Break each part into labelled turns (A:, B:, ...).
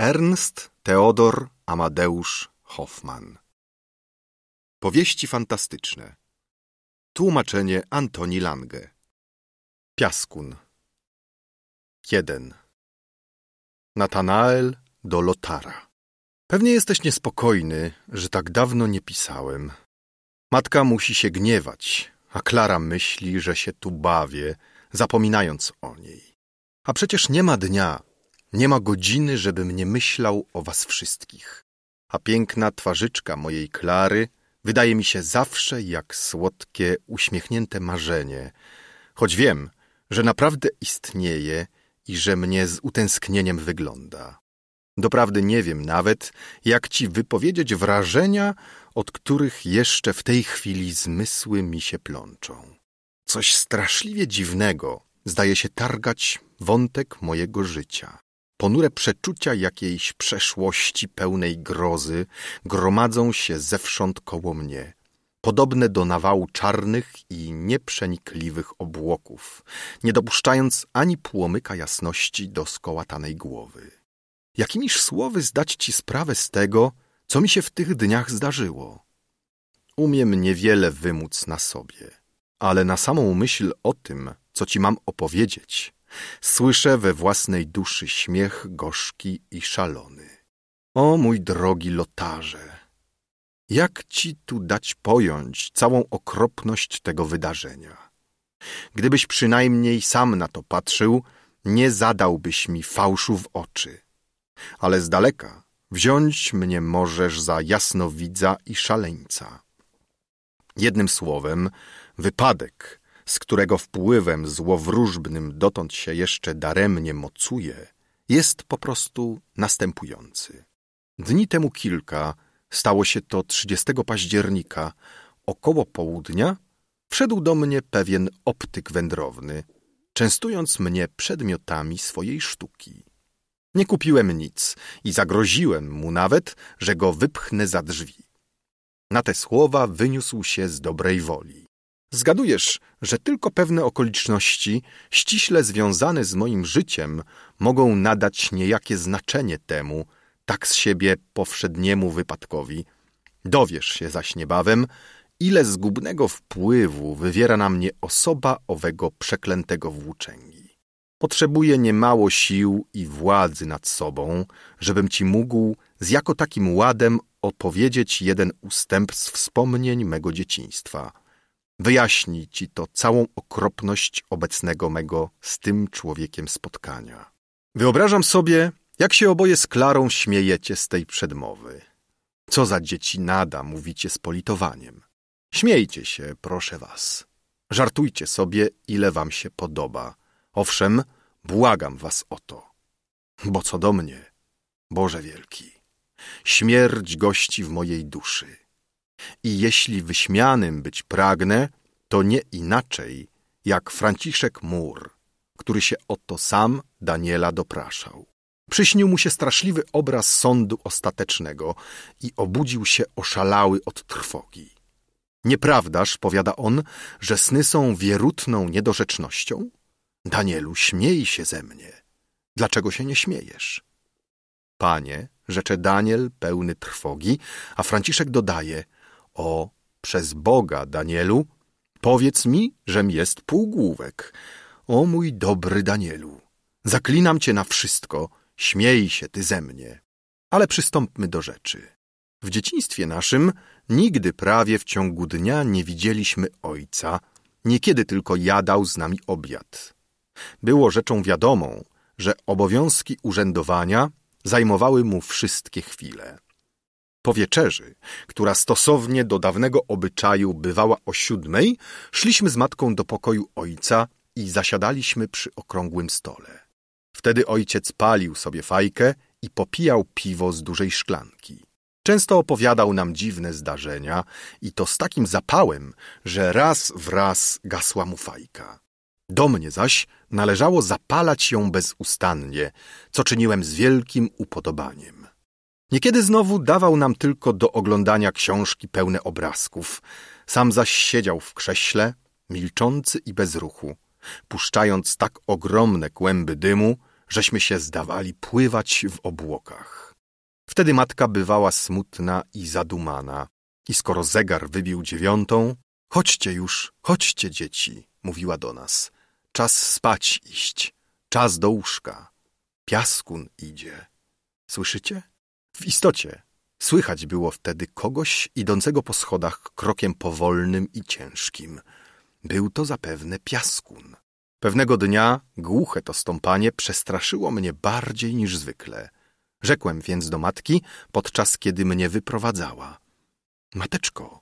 A: Ernst Theodor Amadeusz Hoffmann Powieści fantastyczne Tłumaczenie Antoni Lange Piaskun 1. Natanael do Lotara Pewnie jesteś niespokojny, że tak dawno nie pisałem. Matka musi się gniewać, a Klara myśli, że się tu bawię, zapominając o niej. A przecież nie ma dnia, nie ma godziny, żebym nie myślał o was wszystkich. A piękna twarzyczka mojej Klary wydaje mi się zawsze jak słodkie, uśmiechnięte marzenie. Choć wiem, że naprawdę istnieje i że mnie z utęsknieniem wygląda. Doprawdy nie wiem nawet, jak ci wypowiedzieć wrażenia, od których jeszcze w tej chwili zmysły mi się plączą. Coś straszliwie dziwnego zdaje się targać wątek mojego życia. Ponure przeczucia jakiejś przeszłości pełnej grozy gromadzą się zewsząd koło mnie, podobne do nawału czarnych i nieprzenikliwych obłoków, nie dopuszczając ani płomyka jasności do skołatanej głowy. Jakimiż słowy zdać ci sprawę z tego, co mi się w tych dniach zdarzyło? Umiem niewiele wymóc na sobie, ale na samą myśl o tym, co ci mam opowiedzieć – Słyszę we własnej duszy śmiech gorzki i szalony. O mój drogi lotarze, jak ci tu dać pojąć całą okropność tego wydarzenia? Gdybyś przynajmniej sam na to patrzył, nie zadałbyś mi fałszu w oczy. Ale z daleka wziąć mnie możesz za jasnowidza i szaleńca. Jednym słowem, wypadek, z którego wpływem złowróżbnym dotąd się jeszcze daremnie mocuje, jest po prostu następujący. Dni temu kilka, stało się to 30 października, około południa, wszedł do mnie pewien optyk wędrowny, częstując mnie przedmiotami swojej sztuki. Nie kupiłem nic i zagroziłem mu nawet, że go wypchnę za drzwi. Na te słowa wyniósł się z dobrej woli. Zgadujesz, że tylko pewne okoliczności, ściśle związane z moim życiem, mogą nadać niejakie znaczenie temu, tak z siebie powszedniemu wypadkowi. Dowiesz się zaś niebawem, ile zgubnego wpływu wywiera na mnie osoba owego przeklętego włóczęgi. Potrzebuję niemało sił i władzy nad sobą, żebym ci mógł z jako takim ładem opowiedzieć jeden ustęp z wspomnień mego dzieciństwa – Wyjaśni ci to całą okropność obecnego mego z tym człowiekiem spotkania. Wyobrażam sobie, jak się oboje z Klarą śmiejecie z tej przedmowy. Co za dzieci nada, mówicie z politowaniem. Śmiejcie się, proszę was. Żartujcie sobie, ile wam się podoba. Owszem, błagam was o to. Bo co do mnie, Boże wielki, śmierć gości w mojej duszy. I jeśli wyśmianym być pragnę, to nie inaczej, jak Franciszek Mur, który się o to sam Daniela dopraszał. Przyśnił mu się straszliwy obraz sądu ostatecznego i obudził się oszalały od trwogi. Nieprawdaż, powiada on, że sny są wierutną niedorzecznością? Danielu, śmiej się ze mnie. Dlaczego się nie śmiejesz? Panie, rzecze Daniel, pełny trwogi, a Franciszek dodaje – o, przez Boga, Danielu, powiedz mi, żem jest półgłówek. O mój dobry Danielu, zaklinam cię na wszystko, śmiej się ty ze mnie. Ale przystąpmy do rzeczy. W dzieciństwie naszym nigdy prawie w ciągu dnia nie widzieliśmy ojca, niekiedy tylko jadał z nami obiad. Było rzeczą wiadomą, że obowiązki urzędowania zajmowały mu wszystkie chwile. Po wieczerzy, która stosownie do dawnego obyczaju bywała o siódmej, szliśmy z matką do pokoju ojca i zasiadaliśmy przy okrągłym stole. Wtedy ojciec palił sobie fajkę i popijał piwo z dużej szklanki. Często opowiadał nam dziwne zdarzenia i to z takim zapałem, że raz w raz gasła mu fajka. Do mnie zaś należało zapalać ją bezustannie, co czyniłem z wielkim upodobaniem. Niekiedy znowu dawał nam tylko do oglądania książki pełne obrazków. Sam zaś siedział w krześle, milczący i bez ruchu, puszczając tak ogromne kłęby dymu, żeśmy się zdawali pływać w obłokach. Wtedy matka bywała smutna i zadumana. I skoro zegar wybił dziewiątą, chodźcie już, chodźcie dzieci, mówiła do nas. Czas spać iść, czas do łóżka. Piaskun idzie. Słyszycie? W istocie słychać było wtedy kogoś idącego po schodach krokiem powolnym i ciężkim. Był to zapewne piaskun. Pewnego dnia głuche to stąpanie przestraszyło mnie bardziej niż zwykle. Rzekłem więc do matki, podczas kiedy mnie wyprowadzała. Mateczko,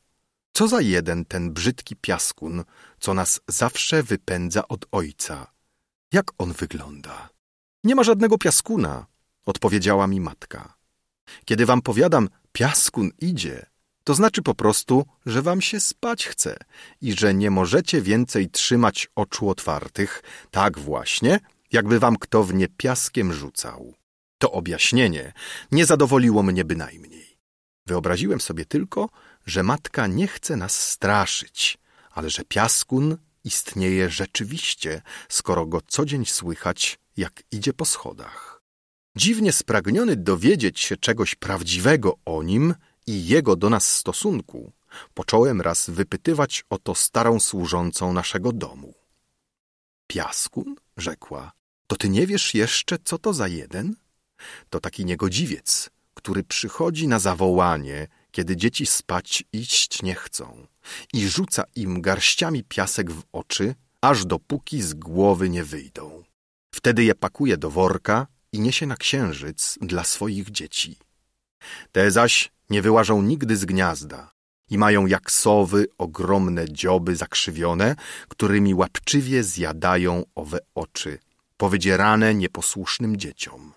A: co za jeden ten brzydki piaskun, co nas zawsze wypędza od ojca. Jak on wygląda? Nie ma żadnego piaskuna, odpowiedziała mi matka. Kiedy wam powiadam, piaskun idzie, to znaczy po prostu, że wam się spać chce i że nie możecie więcej trzymać oczu otwartych, tak właśnie, jakby wam kto w nie piaskiem rzucał. To objaśnienie nie zadowoliło mnie bynajmniej. Wyobraziłem sobie tylko, że matka nie chce nas straszyć, ale że piaskun istnieje rzeczywiście, skoro go co dzień słychać, jak idzie po schodach dziwnie spragniony dowiedzieć się czegoś prawdziwego o nim i jego do nas stosunku, począłem raz wypytywać o to starą służącą naszego domu. Piaskun? rzekła. To ty nie wiesz jeszcze, co to za jeden? To taki niegodziwiec, który przychodzi na zawołanie, kiedy dzieci spać iść nie chcą i rzuca im garściami piasek w oczy, aż dopóki z głowy nie wyjdą. Wtedy je pakuje do worka i niesie na księżyc dla swoich dzieci. Te zaś nie wyłażą nigdy z gniazda i mają jak sowy ogromne dzioby zakrzywione, którymi łapczywie zjadają owe oczy, powydzierane nieposłusznym dzieciom.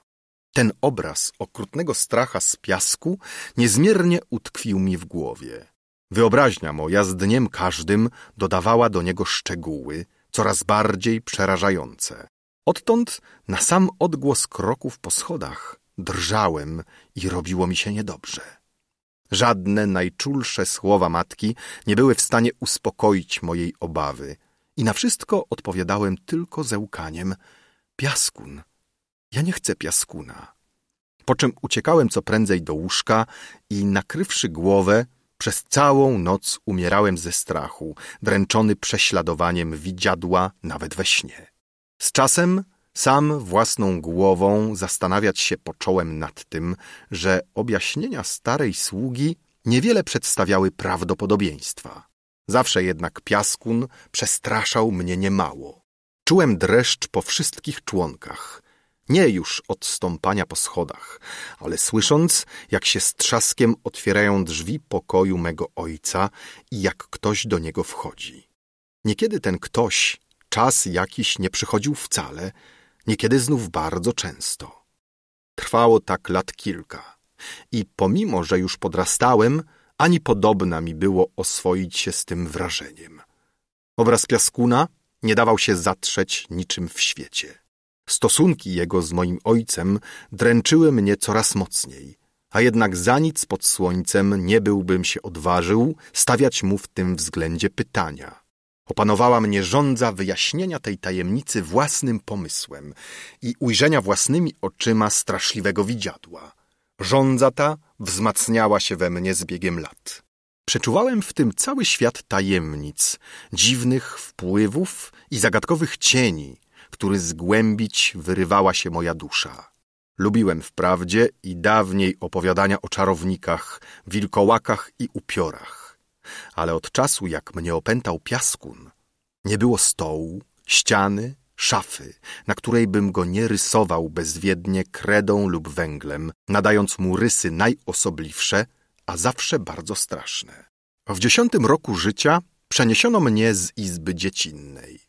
A: Ten obraz okrutnego stracha z piasku niezmiernie utkwił mi w głowie. Wyobraźnia moja z dniem każdym dodawała do niego szczegóły, coraz bardziej przerażające. Odtąd na sam odgłos kroków po schodach drżałem i robiło mi się niedobrze. Żadne najczulsze słowa matki nie były w stanie uspokoić mojej obawy i na wszystko odpowiadałem tylko zełkaniem piaskun. Ja nie chcę piaskuna. Po czym uciekałem co prędzej do łóżka i nakrywszy głowę, przez całą noc umierałem ze strachu, dręczony prześladowaniem widziadła nawet we śnie. Z czasem sam własną głową zastanawiać się poczołem nad tym, że objaśnienia starej sługi niewiele przedstawiały prawdopodobieństwa. Zawsze jednak piaskun przestraszał mnie niemało. Czułem dreszcz po wszystkich członkach, nie już od stąpania po schodach, ale słysząc, jak się z trzaskiem otwierają drzwi pokoju mego ojca i jak ktoś do niego wchodzi. Niekiedy ten ktoś Czas jakiś nie przychodził wcale, niekiedy znów bardzo często. Trwało tak lat kilka. I pomimo, że już podrastałem, ani podobna mi było oswoić się z tym wrażeniem. Obraz piaskuna nie dawał się zatrzeć niczym w świecie. Stosunki jego z moim ojcem dręczyły mnie coraz mocniej, a jednak za nic pod słońcem nie byłbym się odważył stawiać mu w tym względzie pytania. Opanowała mnie żądza wyjaśnienia tej tajemnicy własnym pomysłem i ujrzenia własnymi oczyma straszliwego widziadła. Żądza ta wzmacniała się we mnie z biegiem lat. Przeczuwałem w tym cały świat tajemnic, dziwnych wpływów i zagadkowych cieni, który zgłębić wyrywała się moja dusza. Lubiłem wprawdzie i dawniej opowiadania o czarownikach, wilkołakach i upiorach ale od czasu, jak mnie opętał piaskun, nie było stołu, ściany, szafy, na której bym go nie rysował bezwiednie kredą lub węglem, nadając mu rysy najosobliwsze, a zawsze bardzo straszne. W dziesiątym roku życia przeniesiono mnie z izby dziecinnej.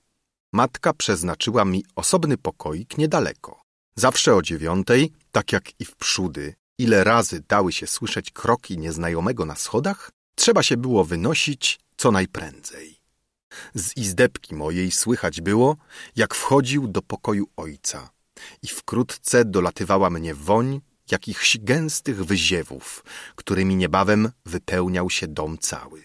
A: Matka przeznaczyła mi osobny pokoik niedaleko. Zawsze o dziewiątej, tak jak i w przódy, ile razy dały się słyszeć kroki nieznajomego na schodach, Trzeba się było wynosić co najprędzej. Z izdebki mojej słychać było, jak wchodził do pokoju ojca i wkrótce dolatywała mnie woń jakichś gęstych wyziewów, którymi niebawem wypełniał się dom cały.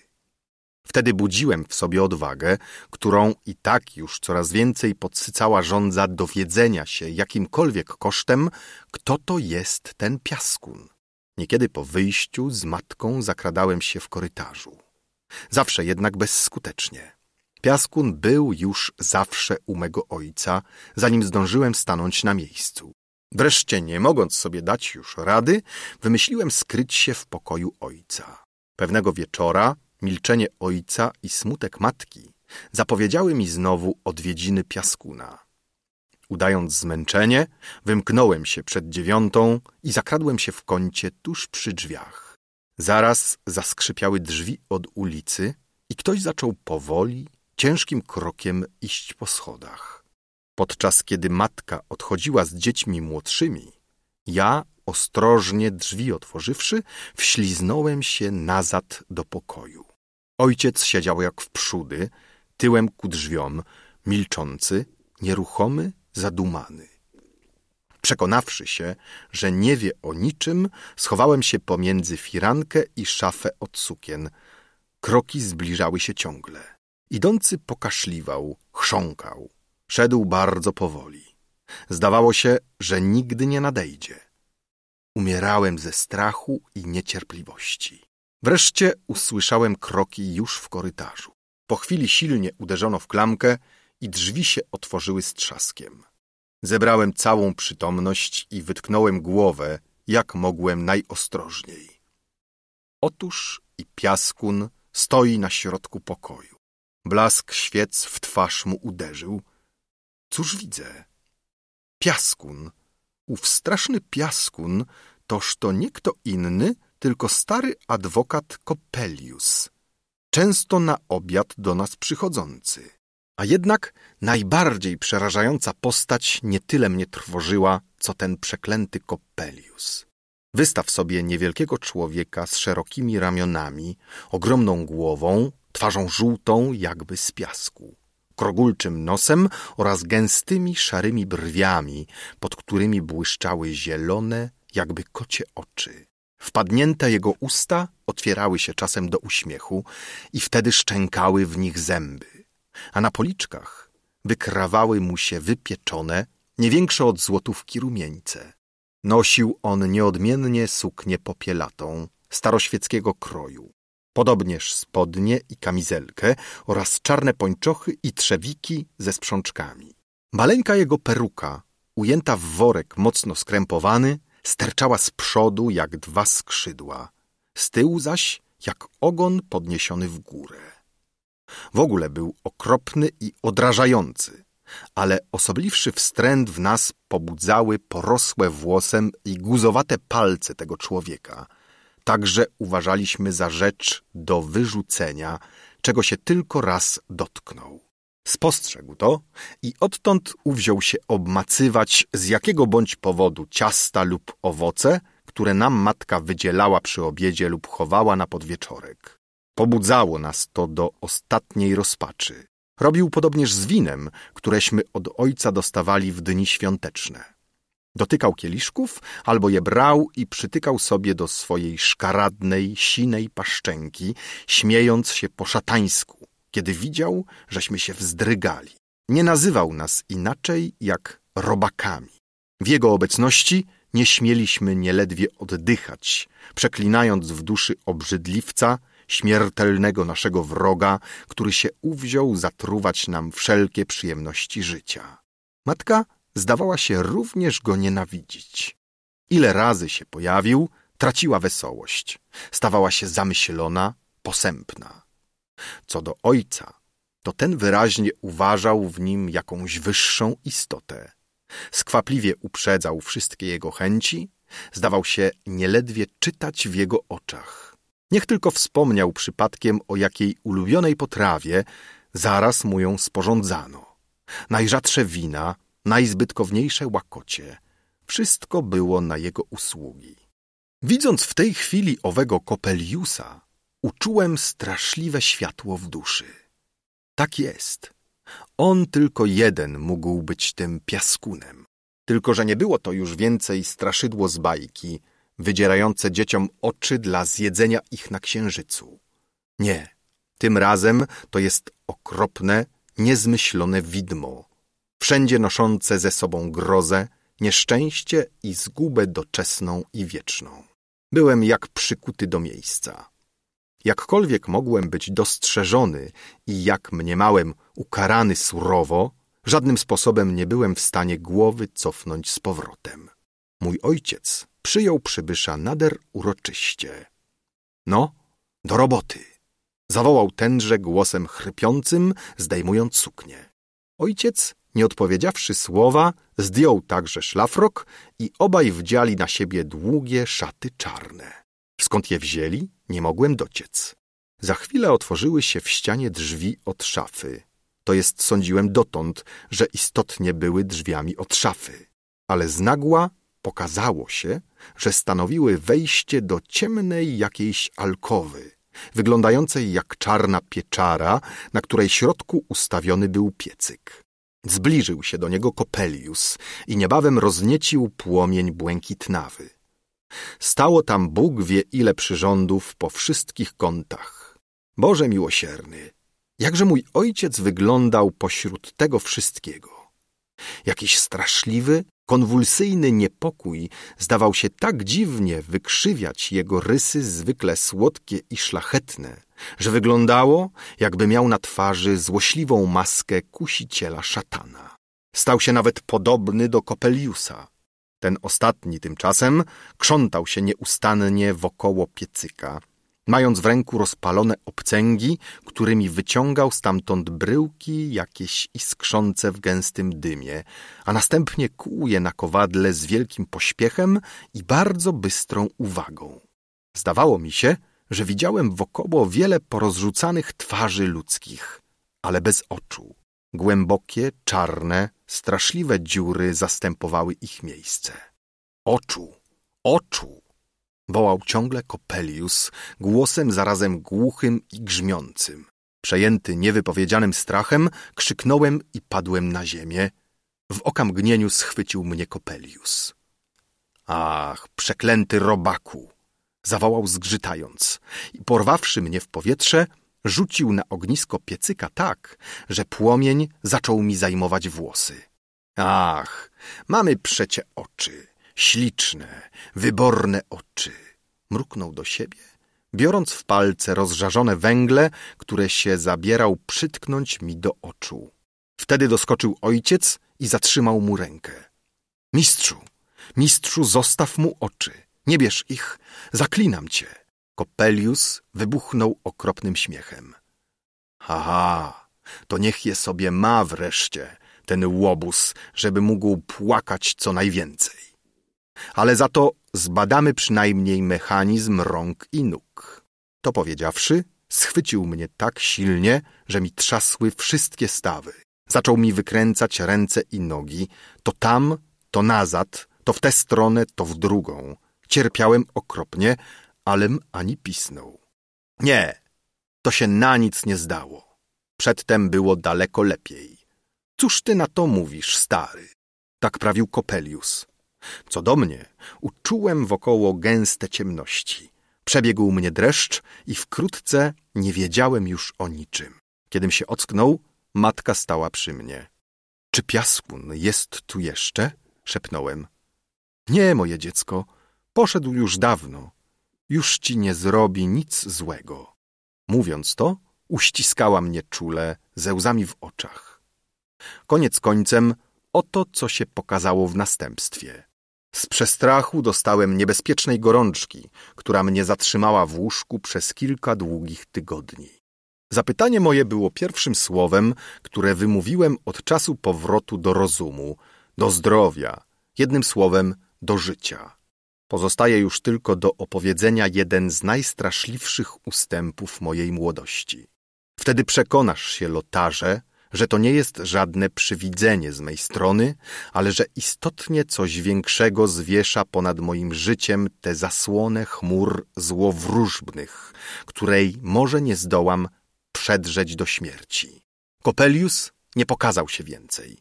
A: Wtedy budziłem w sobie odwagę, którą i tak już coraz więcej podsycała żądza dowiedzenia się jakimkolwiek kosztem, kto to jest ten piaskun. Niekiedy po wyjściu z matką zakradałem się w korytarzu. Zawsze jednak bezskutecznie. Piaskun był już zawsze u mego ojca, zanim zdążyłem stanąć na miejscu. Wreszcie, nie mogąc sobie dać już rady, wymyśliłem skryć się w pokoju ojca. Pewnego wieczora milczenie ojca i smutek matki zapowiedziały mi znowu odwiedziny Piaskuna. Udając zmęczenie, wymknąłem się przed dziewiątą i zakradłem się w kącie tuż przy drzwiach. Zaraz zaskrzypiały drzwi od ulicy i ktoś zaczął powoli, ciężkim krokiem iść po schodach. Podczas kiedy matka odchodziła z dziećmi młodszymi, ja, ostrożnie drzwi otworzywszy, wśliznąłem się nazad do pokoju. Ojciec siedział jak wprzódy, tyłem ku drzwiom, milczący, nieruchomy zadumany. Przekonawszy się, że nie wie o niczym, schowałem się pomiędzy firankę i szafę od sukien. Kroki zbliżały się ciągle. Idący pokaszliwał, chrząkał. Szedł bardzo powoli. Zdawało się, że nigdy nie nadejdzie. Umierałem ze strachu i niecierpliwości. Wreszcie usłyszałem kroki już w korytarzu. Po chwili silnie uderzono w klamkę i drzwi się otworzyły z trzaskiem. Zebrałem całą przytomność i wytknąłem głowę, jak mogłem najostrożniej. Otóż i piaskun stoi na środku pokoju. Blask świec w twarz mu uderzył. Cóż widzę? Piaskun. Ów straszny piaskun toż to nie kto inny, tylko stary adwokat Kopelius, często na obiad do nas przychodzący. A jednak najbardziej przerażająca postać nie tyle mnie trwożyła, co ten przeklęty Coppelius. Wystaw sobie niewielkiego człowieka z szerokimi ramionami, ogromną głową, twarzą żółtą jakby z piasku, krogulczym nosem oraz gęstymi szarymi brwiami, pod którymi błyszczały zielone jakby kocie oczy. Wpadnięte jego usta otwierały się czasem do uśmiechu i wtedy szczękały w nich zęby a na policzkach wykrawały mu się wypieczone, nie większe od złotówki rumieńce. Nosił on nieodmiennie suknię popielatą, staroświeckiego kroju, podobnież spodnie i kamizelkę oraz czarne pończochy i trzewiki ze sprzączkami. Maleńka jego peruka, ujęta w worek mocno skrępowany, sterczała z przodu jak dwa skrzydła, z tyłu zaś jak ogon podniesiony w górę. W ogóle był okropny i odrażający, ale osobliwszy wstręt w nas pobudzały porosłe włosem i guzowate palce tego człowieka. Także uważaliśmy za rzecz do wyrzucenia, czego się tylko raz dotknął. Spostrzegł to i odtąd uwziął się obmacywać z jakiego bądź powodu ciasta lub owoce, które nam matka wydzielała przy obiedzie lub chowała na podwieczorek. Pobudzało nas to do ostatniej rozpaczy. Robił podobnież z winem, któreśmy od ojca dostawali w dni świąteczne. Dotykał kieliszków albo je brał i przytykał sobie do swojej szkaradnej, sinej paszczęki, śmiejąc się po szatańsku, kiedy widział, żeśmy się wzdrygali. Nie nazywał nas inaczej jak robakami. W jego obecności nie śmieliśmy nieledwie oddychać, przeklinając w duszy obrzydliwca, śmiertelnego naszego wroga, który się uwziął zatruwać nam wszelkie przyjemności życia. Matka zdawała się również go nienawidzić. Ile razy się pojawił, traciła wesołość, stawała się zamyślona, posępna. Co do ojca, to ten wyraźnie uważał w nim jakąś wyższą istotę. Skwapliwie uprzedzał wszystkie jego chęci, zdawał się nieledwie czytać w jego oczach. Niech tylko wspomniał przypadkiem o jakiej ulubionej potrawie, zaraz mu ją sporządzano. Najrzadsze wina, najzbytkowniejsze łakocie. Wszystko było na jego usługi. Widząc w tej chwili owego Kopeliusa, uczułem straszliwe światło w duszy. Tak jest. On tylko jeden mógł być tym piaskunem. Tylko, że nie było to już więcej straszydło z bajki – wydzierające dzieciom oczy dla zjedzenia ich na księżycu. Nie, tym razem to jest okropne, niezmyślone widmo, wszędzie noszące ze sobą grozę, nieszczęście i zgubę doczesną i wieczną. Byłem jak przykuty do miejsca. Jakkolwiek mogłem być dostrzeżony i jak mniemałem ukarany surowo, żadnym sposobem nie byłem w stanie głowy cofnąć z powrotem. Mój ojciec przyjął przybysza nader uroczyście. No, do roboty! zawołał tenże głosem chrypiącym, zdejmując suknię. Ojciec, nie odpowiedziawszy słowa, zdjął także szlafrok i obaj wdziali na siebie długie szaty czarne. Skąd je wzięli, nie mogłem dociec. Za chwilę otworzyły się w ścianie drzwi od szafy. To jest, sądziłem dotąd, że istotnie były drzwiami od szafy. Ale znagła Pokazało się, że stanowiły wejście do ciemnej jakiejś alkowy, wyglądającej jak czarna pieczara, na której środku ustawiony był piecyk. Zbliżył się do niego Kopelius i niebawem rozniecił płomień błękitnawy. Stało tam Bóg wie ile przyrządów po wszystkich kątach. Boże miłosierny, jakże mój ojciec wyglądał pośród tego wszystkiego. Jakiś straszliwy, konwulsyjny niepokój zdawał się tak dziwnie wykrzywiać jego rysy zwykle słodkie i szlachetne, że wyglądało, jakby miał na twarzy złośliwą maskę kusiciela szatana. Stał się nawet podobny do Kopeliusa. Ten ostatni tymczasem krzątał się nieustannie wokoło piecyka, mając w ręku rozpalone obcęgi, którymi wyciągał stamtąd bryłki jakieś iskrzące w gęstym dymie, a następnie kłuje na kowadle z wielkim pośpiechem i bardzo bystrą uwagą. Zdawało mi się, że widziałem wokoło wiele porozrzucanych twarzy ludzkich, ale bez oczu. Głębokie, czarne, straszliwe dziury zastępowały ich miejsce. Oczu, oczu! wołał ciągle Kopelius, głosem zarazem głuchym i grzmiącym. Przejęty niewypowiedzianym strachem, krzyknąłem i padłem na ziemię. W okamgnieniu schwycił mnie Kopelius. Ach, przeklęty robaku! zawołał zgrzytając i porwawszy mnie w powietrze, rzucił na ognisko piecyka tak, że płomień zaczął mi zajmować włosy. Ach, mamy przecie oczy! śliczne, wyborne oczy. Mruknął do siebie, biorąc w palce rozżarzone węgle, które się zabierał przytknąć mi do oczu. Wtedy doskoczył ojciec i zatrzymał mu rękę. Mistrzu, mistrzu, zostaw mu oczy. Nie bierz ich, zaklinam cię. Kopelius wybuchnął okropnym śmiechem. ha, to niech je sobie ma wreszcie, ten łobuz, żeby mógł płakać co najwięcej ale za to zbadamy przynajmniej mechanizm rąk i nóg. To powiedziawszy, schwycił mnie tak silnie, że mi trzasły wszystkie stawy. Zaczął mi wykręcać ręce i nogi, to tam, to nazad, to w tę stronę, to w drugą. Cierpiałem okropnie, alem ani pisnął. Nie, to się na nic nie zdało. Przedtem było daleko lepiej. Cóż ty na to mówisz, stary? Tak prawił Kopelius. Co do mnie, uczułem wokoło gęste ciemności. Przebiegł mnie dreszcz i wkrótce nie wiedziałem już o niczym. Kiedym się ocknął, matka stała przy mnie. Czy piaskun jest tu jeszcze? szepnąłem. Nie, moje dziecko, poszedł już dawno. Już ci nie zrobi nic złego. Mówiąc to, uściskała mnie czule ze łzami w oczach. Koniec końcem, oto co się pokazało w następstwie. Z przestrachu dostałem niebezpiecznej gorączki, która mnie zatrzymała w łóżku przez kilka długich tygodni. Zapytanie moje było pierwszym słowem, które wymówiłem od czasu powrotu do rozumu, do zdrowia, jednym słowem do życia. Pozostaje już tylko do opowiedzenia jeden z najstraszliwszych ustępów mojej młodości. Wtedy przekonasz się, lotarze, że to nie jest żadne przywidzenie z mej strony, ale że istotnie coś większego zwiesza ponad moim życiem te zasłonę chmur złowróżbnych, której może nie zdołam przedrzeć do śmierci. Kopelius nie pokazał się więcej.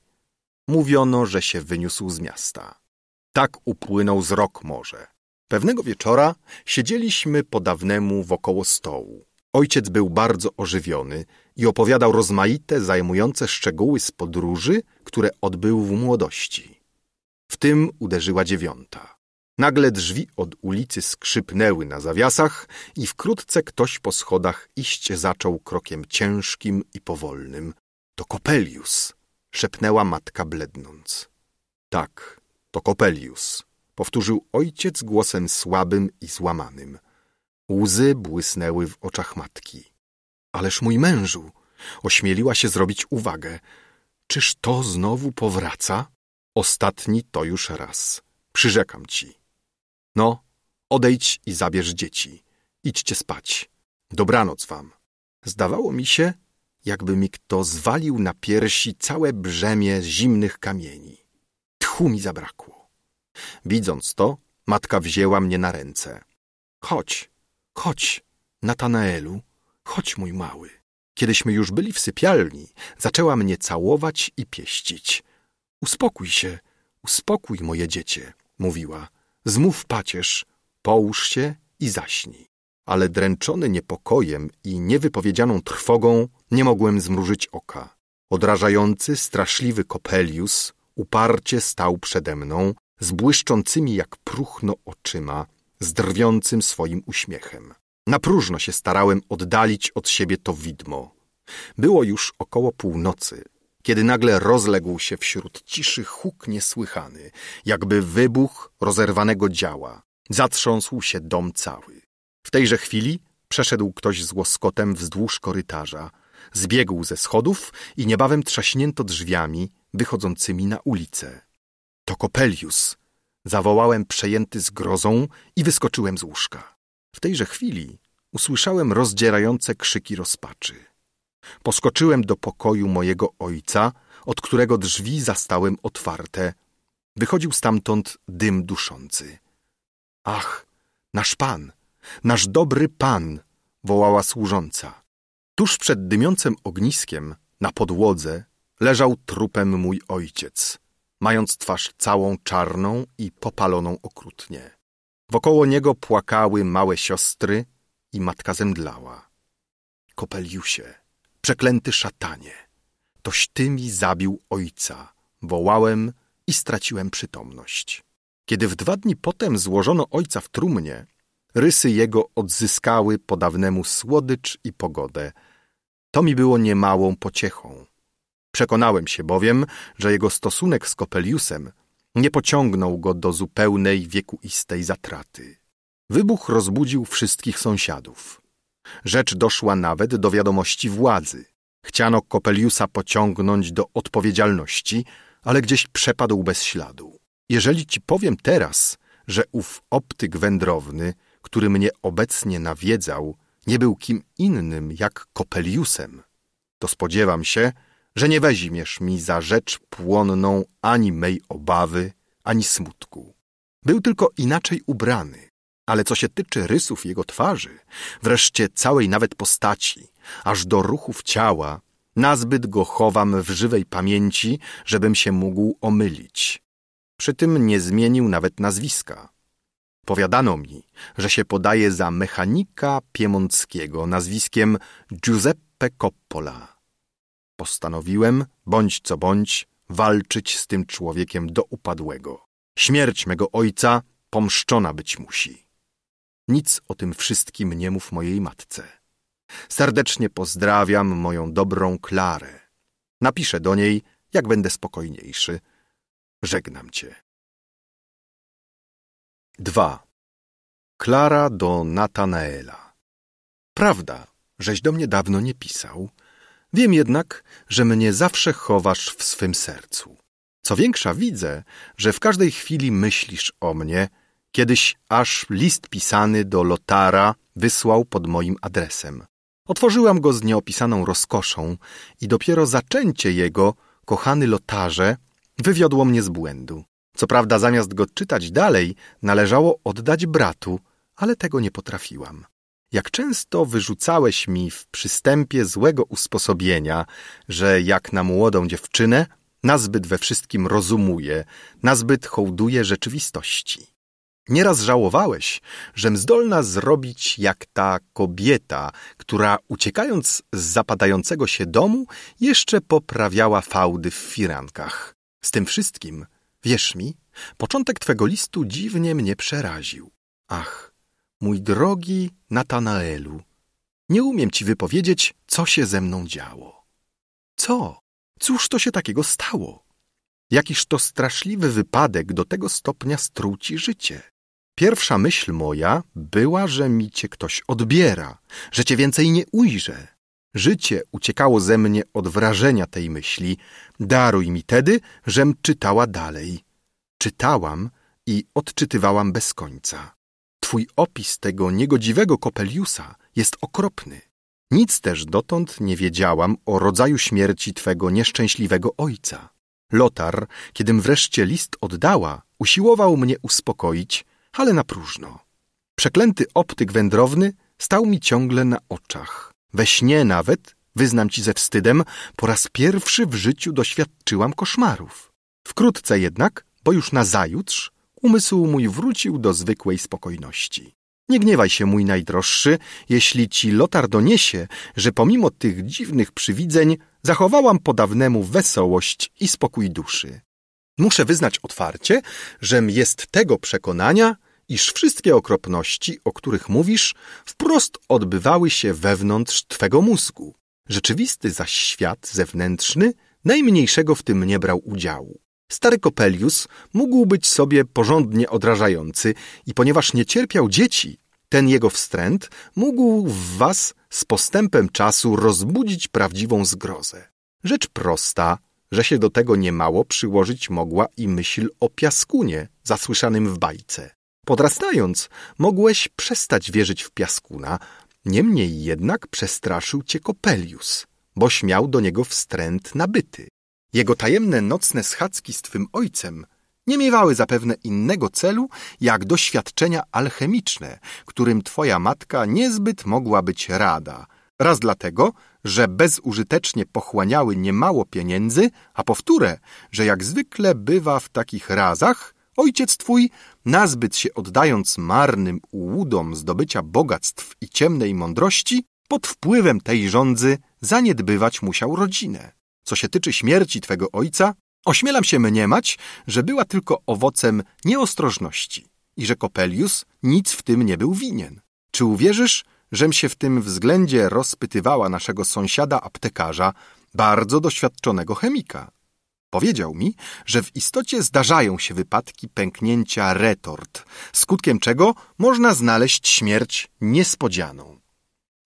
A: Mówiono, że się wyniósł z miasta. Tak upłynął z rok może. Pewnego wieczora siedzieliśmy po dawnemu wokoło stołu. Ojciec był bardzo ożywiony i opowiadał rozmaite, zajmujące szczegóły z podróży, które odbył w młodości. W tym uderzyła dziewiąta. Nagle drzwi od ulicy skrzypnęły na zawiasach i wkrótce ktoś po schodach iść zaczął krokiem ciężkim i powolnym. To Kopelius, szepnęła matka blednąc. Tak, to Kopelius, powtórzył ojciec głosem słabym i złamanym. Łzy błysnęły w oczach matki. Ależ mój mężu! Ośmieliła się zrobić uwagę. Czyż to znowu powraca? Ostatni to już raz. Przyrzekam ci. No, odejdź i zabierz dzieci. Idźcie spać. Dobranoc wam. Zdawało mi się, jakby mi kto zwalił na piersi całe brzemię zimnych kamieni. Tchu mi zabrakło. Widząc to, matka wzięła mnie na ręce. Chodź, Chodź, Natanaelu, chodź mój mały. Kiedyśmy już byli w sypialni, zaczęła mnie całować i pieścić. Uspokój się, uspokój moje dziecię, mówiła. Zmów pacierz, połóż się i zaśnij. Ale dręczony niepokojem i niewypowiedzianą trwogą nie mogłem zmrużyć oka. Odrażający, straszliwy Kopelius uparcie stał przede mną, z błyszczącymi jak próchno oczyma, z drwiącym swoim uśmiechem. próżno się starałem oddalić od siebie to widmo. Było już około północy, kiedy nagle rozległ się wśród ciszy huk niesłychany, jakby wybuch rozerwanego działa. Zatrząsł się dom cały. W tejże chwili przeszedł ktoś z łoskotem wzdłuż korytarza, zbiegł ze schodów i niebawem trzaśnięto drzwiami wychodzącymi na ulicę. To Kopelius, Zawołałem przejęty zgrozą i wyskoczyłem z łóżka. W tejże chwili usłyszałem rozdzierające krzyki rozpaczy. Poskoczyłem do pokoju mojego ojca, od którego drzwi zastałem otwarte. Wychodził stamtąd dym duszący. Ach, nasz pan, nasz dobry pan, wołała służąca. Tuż przed dymiącym ogniskiem, na podłodze, leżał trupem mój ojciec mając twarz całą czarną i popaloną okrutnie. Wokoło niego płakały małe siostry i matka zemdlała. Kopeliusie, przeklęty szatanie, toś ty mi zabił ojca, wołałem i straciłem przytomność. Kiedy w dwa dni potem złożono ojca w trumnie, rysy jego odzyskały po dawnemu słodycz i pogodę. To mi było niemałą pociechą. Przekonałem się bowiem, że jego stosunek z Kopeliusem nie pociągnął go do zupełnej wiekuistej zatraty. Wybuch rozbudził wszystkich sąsiadów. Rzecz doszła nawet do wiadomości władzy. Chciano Kopeliusa pociągnąć do odpowiedzialności, ale gdzieś przepadł bez śladu. Jeżeli ci powiem teraz, że ów optyk wędrowny, który mnie obecnie nawiedzał, nie był kim innym jak Kopeliusem, to spodziewam się, że nie weźmiesz mi za rzecz płonną ani mej obawy, ani smutku. Był tylko inaczej ubrany, ale co się tyczy rysów jego twarzy, wreszcie całej nawet postaci, aż do ruchów ciała, nazbyt go chowam w żywej pamięci, żebym się mógł omylić. Przy tym nie zmienił nawet nazwiska. Powiadano mi, że się podaje za mechanika piemąckiego nazwiskiem Giuseppe Coppola. Postanowiłem, bądź co bądź, walczyć z tym człowiekiem do upadłego. Śmierć mego ojca pomszczona być musi. Nic o tym wszystkim nie mów mojej matce. Serdecznie pozdrawiam moją dobrą Klarę. Napiszę do niej, jak będę spokojniejszy. Żegnam cię. 2. Klara do Natanaela. Prawda, żeś do mnie dawno nie pisał. Wiem jednak, że mnie zawsze chowasz w swym sercu. Co większa, widzę, że w każdej chwili myślisz o mnie. Kiedyś aż list pisany do Lotara wysłał pod moim adresem. Otworzyłam go z nieopisaną rozkoszą i dopiero zaczęcie jego, kochany Lotarze, wywiodło mnie z błędu. Co prawda, zamiast go czytać dalej, należało oddać bratu, ale tego nie potrafiłam jak często wyrzucałeś mi w przystępie złego usposobienia, że jak na młodą dziewczynę nazbyt we wszystkim rozumuje, nazbyt hołduje rzeczywistości. Nieraz żałowałeś, żem zdolna zrobić jak ta kobieta, która uciekając z zapadającego się domu, jeszcze poprawiała fałdy w firankach. Z tym wszystkim, wierz mi, początek twego listu dziwnie mnie przeraził. Ach, mój drogi Natanaelu, nie umiem ci wypowiedzieć, co się ze mną działo. Co? Cóż to się takiego stało? Jakiż to straszliwy wypadek do tego stopnia struci życie. Pierwsza myśl moja była, że mi cię ktoś odbiera, że cię więcej nie ujrzę. Życie uciekało ze mnie od wrażenia tej myśli. Daruj mi tedy, żem czytała dalej. Czytałam i odczytywałam bez końca. Twój opis tego niegodziwego Kopeliusa jest okropny. Nic też dotąd nie wiedziałam o rodzaju śmierci Twego nieszczęśliwego ojca. Lotar, kiedym wreszcie list oddała, usiłował mnie uspokoić, ale na próżno. Przeklęty optyk wędrowny stał mi ciągle na oczach. We śnie nawet, wyznam ci ze wstydem, po raz pierwszy w życiu doświadczyłam koszmarów. Wkrótce jednak, bo już na zajutrz umysł mój wrócił do zwykłej spokojności. Nie gniewaj się, mój najdroższy, jeśli ci Lotar doniesie, że pomimo tych dziwnych przywidzeń zachowałam po dawnemu wesołość i spokój duszy. Muszę wyznać otwarcie, żem jest tego przekonania, iż wszystkie okropności, o których mówisz, wprost odbywały się wewnątrz twego mózgu. Rzeczywisty zaś świat zewnętrzny najmniejszego w tym nie brał udziału. Stary Kopelius mógł być sobie porządnie odrażający i ponieważ nie cierpiał dzieci, ten jego wstręt mógł w was z postępem czasu rozbudzić prawdziwą zgrozę. Rzecz prosta, że się do tego niemało przyłożyć mogła i myśl o piaskunie zasłyszanym w bajce. Podrastając, mogłeś przestać wierzyć w piaskuna, niemniej jednak przestraszył cię Kopelius, bo śmiał do niego wstręt nabyty. Jego tajemne nocne schadzki z twym ojcem nie miewały zapewne innego celu, jak doświadczenia alchemiczne, którym twoja matka niezbyt mogła być rada. Raz dlatego, że bezużytecznie pochłaniały niemało pieniędzy, a powtórę, że jak zwykle bywa w takich razach, ojciec twój, nazbyt się oddając marnym ułudom zdobycia bogactw i ciemnej mądrości, pod wpływem tej rządzy zaniedbywać musiał rodzinę. Co się tyczy śmierci twego ojca, ośmielam się mniemać, że była tylko owocem nieostrożności i że Kopelius nic w tym nie był winien. Czy uwierzysz, żem się w tym względzie rozpytywała naszego sąsiada aptekarza, bardzo doświadczonego chemika? Powiedział mi, że w istocie zdarzają się wypadki pęknięcia retort, skutkiem czego można znaleźć śmierć niespodzianą.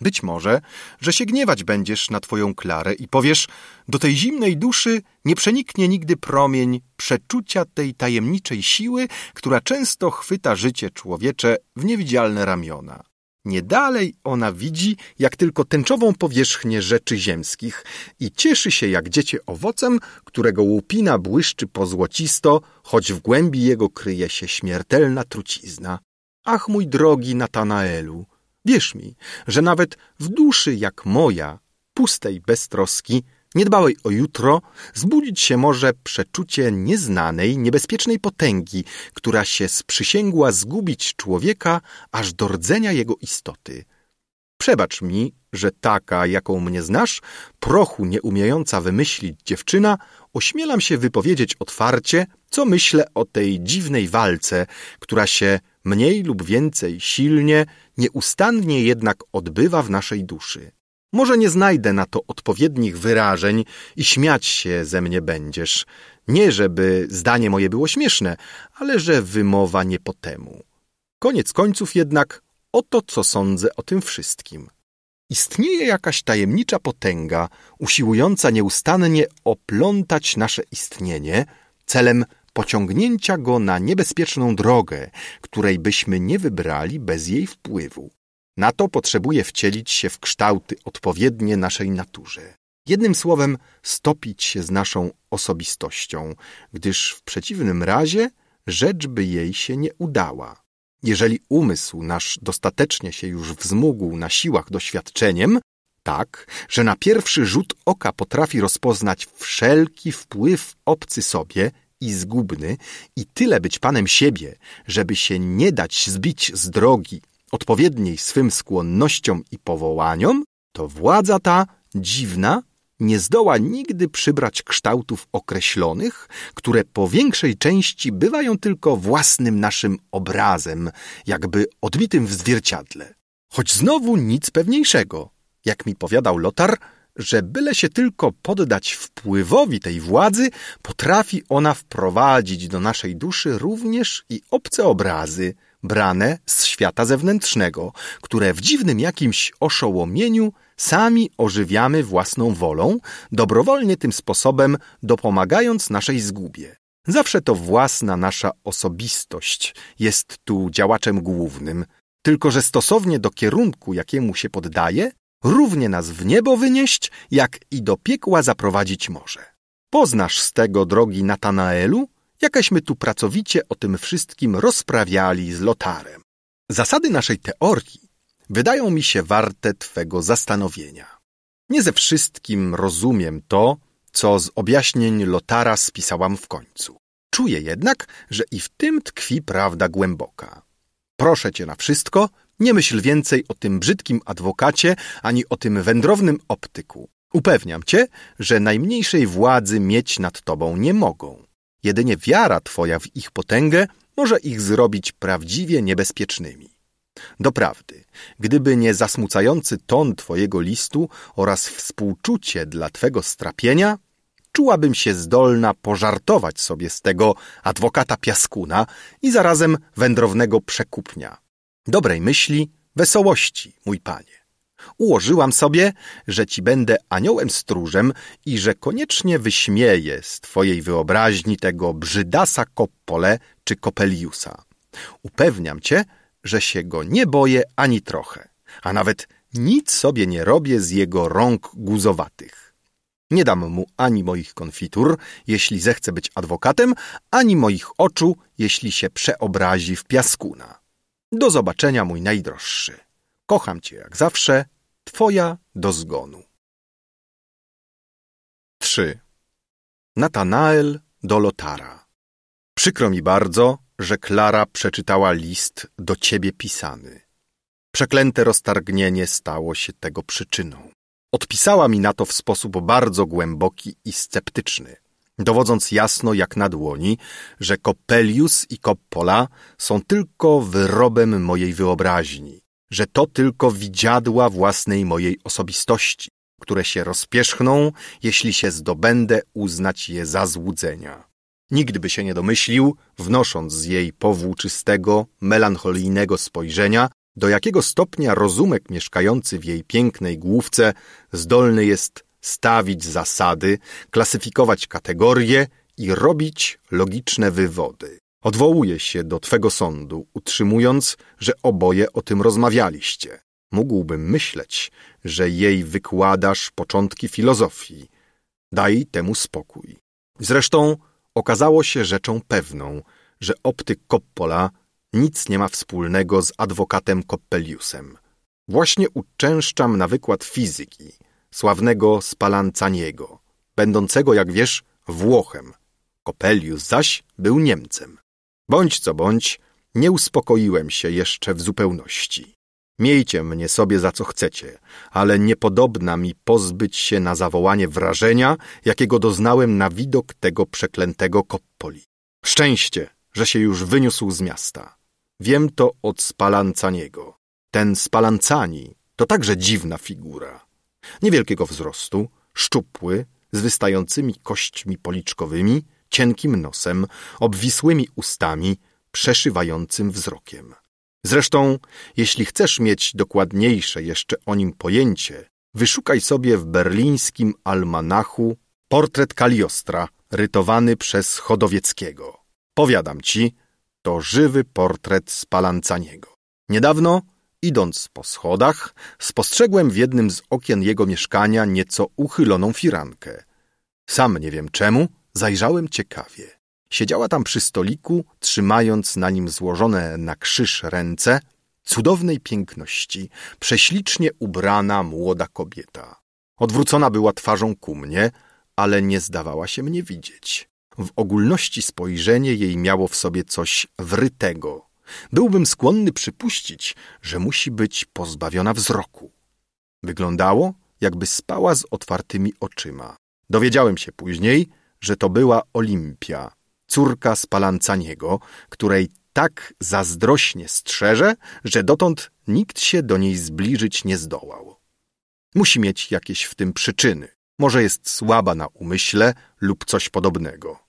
A: Być może, że się gniewać będziesz na twoją Klarę i powiesz, do tej zimnej duszy nie przeniknie nigdy promień przeczucia tej tajemniczej siły, która często chwyta życie człowiecze w niewidzialne ramiona. Nie dalej ona widzi, jak tylko tęczową powierzchnię rzeczy ziemskich i cieszy się jak dziecię owocem, którego łupina błyszczy pozłocisto, choć w głębi jego kryje się śmiertelna trucizna. Ach, mój drogi Natanaelu! Wierz mi, że nawet w duszy jak moja, pustej bez troski, niedbałej o jutro, zbudzić się może przeczucie nieznanej, niebezpiecznej potęgi, która się sprzysięgła zgubić człowieka aż do rdzenia jego istoty. Przebacz mi, że taka, jaką mnie znasz, prochu nieumiejąca wymyślić dziewczyna, ośmielam się wypowiedzieć otwarcie, co myślę o tej dziwnej walce, która się mniej lub więcej silnie, nieustannie jednak odbywa w naszej duszy. Może nie znajdę na to odpowiednich wyrażeń i śmiać się ze mnie będziesz. Nie, żeby zdanie moje było śmieszne, ale że wymowa nie po temu. Koniec końców jednak oto co sądzę o tym wszystkim. Istnieje jakaś tajemnicza potęga, usiłująca nieustannie oplątać nasze istnienie, celem pociągnięcia go na niebezpieczną drogę, której byśmy nie wybrali bez jej wpływu. Na to potrzebuje wcielić się w kształty odpowiednie naszej naturze. Jednym słowem, stopić się z naszą osobistością, gdyż w przeciwnym razie rzecz by jej się nie udała. Jeżeli umysł nasz dostatecznie się już wzmógł na siłach doświadczeniem, tak, że na pierwszy rzut oka potrafi rozpoznać wszelki wpływ obcy sobie i zgubny i tyle być panem siebie, żeby się nie dać zbić z drogi odpowiedniej swym skłonnościom i powołaniom, to władza ta dziwna nie zdoła nigdy przybrać kształtów określonych, które po większej części bywają tylko własnym naszym obrazem, jakby odbitym w zwierciadle. Choć znowu nic pewniejszego. Jak mi powiadał Lotar, że byle się tylko poddać wpływowi tej władzy, potrafi ona wprowadzić do naszej duszy również i obce obrazy, brane z świata zewnętrznego, które w dziwnym jakimś oszołomieniu sami ożywiamy własną wolą, dobrowolnie tym sposobem dopomagając naszej zgubie. Zawsze to własna nasza osobistość jest tu działaczem głównym, tylko że stosownie do kierunku, jakiemu się poddaje, równie nas w niebo wynieść, jak i do piekła zaprowadzić może. Poznasz z tego, drogi Natanaelu, jakaśmy tu pracowicie o tym wszystkim rozprawiali z Lotarem. Zasady naszej teorii wydają mi się warte Twego zastanowienia. Nie ze wszystkim rozumiem to, co z objaśnień Lotara spisałam w końcu. Czuję jednak, że i w tym tkwi prawda głęboka. Proszę Cię na wszystko, nie myśl więcej o tym brzydkim adwokacie ani o tym wędrownym optyku. Upewniam cię, że najmniejszej władzy mieć nad tobą nie mogą. Jedynie wiara twoja w ich potęgę może ich zrobić prawdziwie niebezpiecznymi. Doprawdy, gdyby nie zasmucający ton twojego listu oraz współczucie dla twego strapienia, czułabym się zdolna pożartować sobie z tego adwokata piaskuna i zarazem wędrownego przekupnia dobrej myśli, wesołości, mój panie. Ułożyłam sobie, że ci będę aniołem stróżem i że koniecznie wyśmieję z twojej wyobraźni tego brzydasa Coppole czy Coppeliusa. Upewniam cię, że się go nie boję ani trochę, a nawet nic sobie nie robię z jego rąk guzowatych. Nie dam mu ani moich konfitur, jeśli zechce być adwokatem, ani moich oczu, jeśli się przeobrazi w piaskuna. Do zobaczenia, mój najdroższy. Kocham cię jak zawsze. Twoja do zgonu. 3. Natanael do Lotara. Przykro mi bardzo, że Klara przeczytała list do ciebie pisany. Przeklęte roztargnienie stało się tego przyczyną. Odpisała mi na to w sposób bardzo głęboki i sceptyczny dowodząc jasno jak na dłoni, że Coppelius i Coppola są tylko wyrobem mojej wyobraźni, że to tylko widziadła własnej mojej osobistości, które się rozpierzchną, jeśli się zdobędę uznać je za złudzenia. Nikt by się nie domyślił, wnosząc z jej powłóczystego, melancholijnego spojrzenia, do jakiego stopnia rozumek mieszkający w jej pięknej główce zdolny jest stawić zasady, klasyfikować kategorie i robić logiczne wywody. Odwołuje się do twego sądu, utrzymując, że oboje o tym rozmawialiście. Mógłbym myśleć, że jej wykładasz początki filozofii. Daj temu spokój. Zresztą okazało się rzeczą pewną, że optyk Coppola nic nie ma wspólnego z adwokatem Coppeliusem. Właśnie uczęszczam na wykład fizyki – sławnego Spalancaniego, będącego, jak wiesz, Włochem. Kopelius zaś był Niemcem. Bądź co bądź, nie uspokoiłem się jeszcze w zupełności. Miejcie mnie sobie za co chcecie, ale niepodobna mi pozbyć się na zawołanie wrażenia, jakiego doznałem na widok tego przeklętego Koppoli. Szczęście, że się już wyniósł z miasta. Wiem to od Spalancaniego. Ten Spalancani to także dziwna figura. Niewielkiego wzrostu, szczupły, z wystającymi kośćmi policzkowymi, cienkim nosem, obwisłymi ustami, przeszywającym wzrokiem. Zresztą, jeśli chcesz mieć dokładniejsze jeszcze o nim pojęcie, wyszukaj sobie w berlińskim almanachu portret Kaliostra, rytowany przez Chodowieckiego. Powiadam ci, to żywy portret Spalancaniego. Niedawno Idąc po schodach, spostrzegłem w jednym z okien jego mieszkania nieco uchyloną firankę. Sam nie wiem czemu, zajrzałem ciekawie. Siedziała tam przy stoliku, trzymając na nim złożone na krzyż ręce, cudownej piękności, prześlicznie ubrana młoda kobieta. Odwrócona była twarzą ku mnie, ale nie zdawała się mnie widzieć. W ogólności spojrzenie jej miało w sobie coś wrytego, Byłbym skłonny przypuścić, że musi być pozbawiona wzroku. Wyglądało, jakby spała z otwartymi oczyma. Dowiedziałem się później, że to była Olimpia, córka Spalancaniego, której tak zazdrośnie strzeże, że dotąd nikt się do niej zbliżyć nie zdołał. Musi mieć jakieś w tym przyczyny. Może jest słaba na umyśle lub coś podobnego.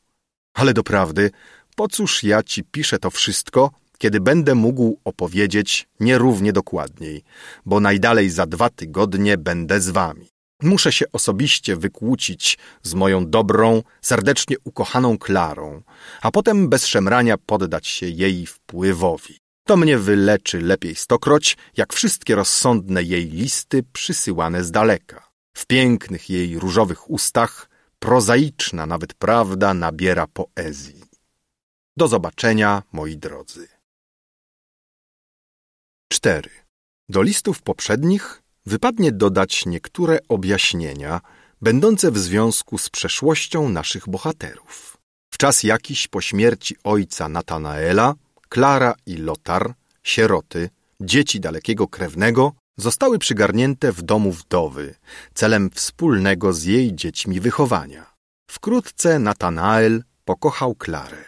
A: Ale doprawdy, po cóż ja ci piszę to wszystko, kiedy będę mógł opowiedzieć nierównie dokładniej, bo najdalej za dwa tygodnie będę z wami. Muszę się osobiście wykłócić z moją dobrą, serdecznie ukochaną Klarą, a potem bez szemrania poddać się jej wpływowi. To mnie wyleczy lepiej stokroć, jak wszystkie rozsądne jej listy przysyłane z daleka. W pięknych jej różowych ustach prozaiczna nawet prawda nabiera poezji. Do zobaczenia, moi drodzy. 4. Do listów poprzednich wypadnie dodać niektóre objaśnienia będące w związku z przeszłością naszych bohaterów. W czas jakiś po śmierci ojca Natanaela, Klara i Lotar, sieroty, dzieci dalekiego krewnego, zostały przygarnięte w domu wdowy celem wspólnego z jej dziećmi wychowania. Wkrótce Natanael pokochał Klarę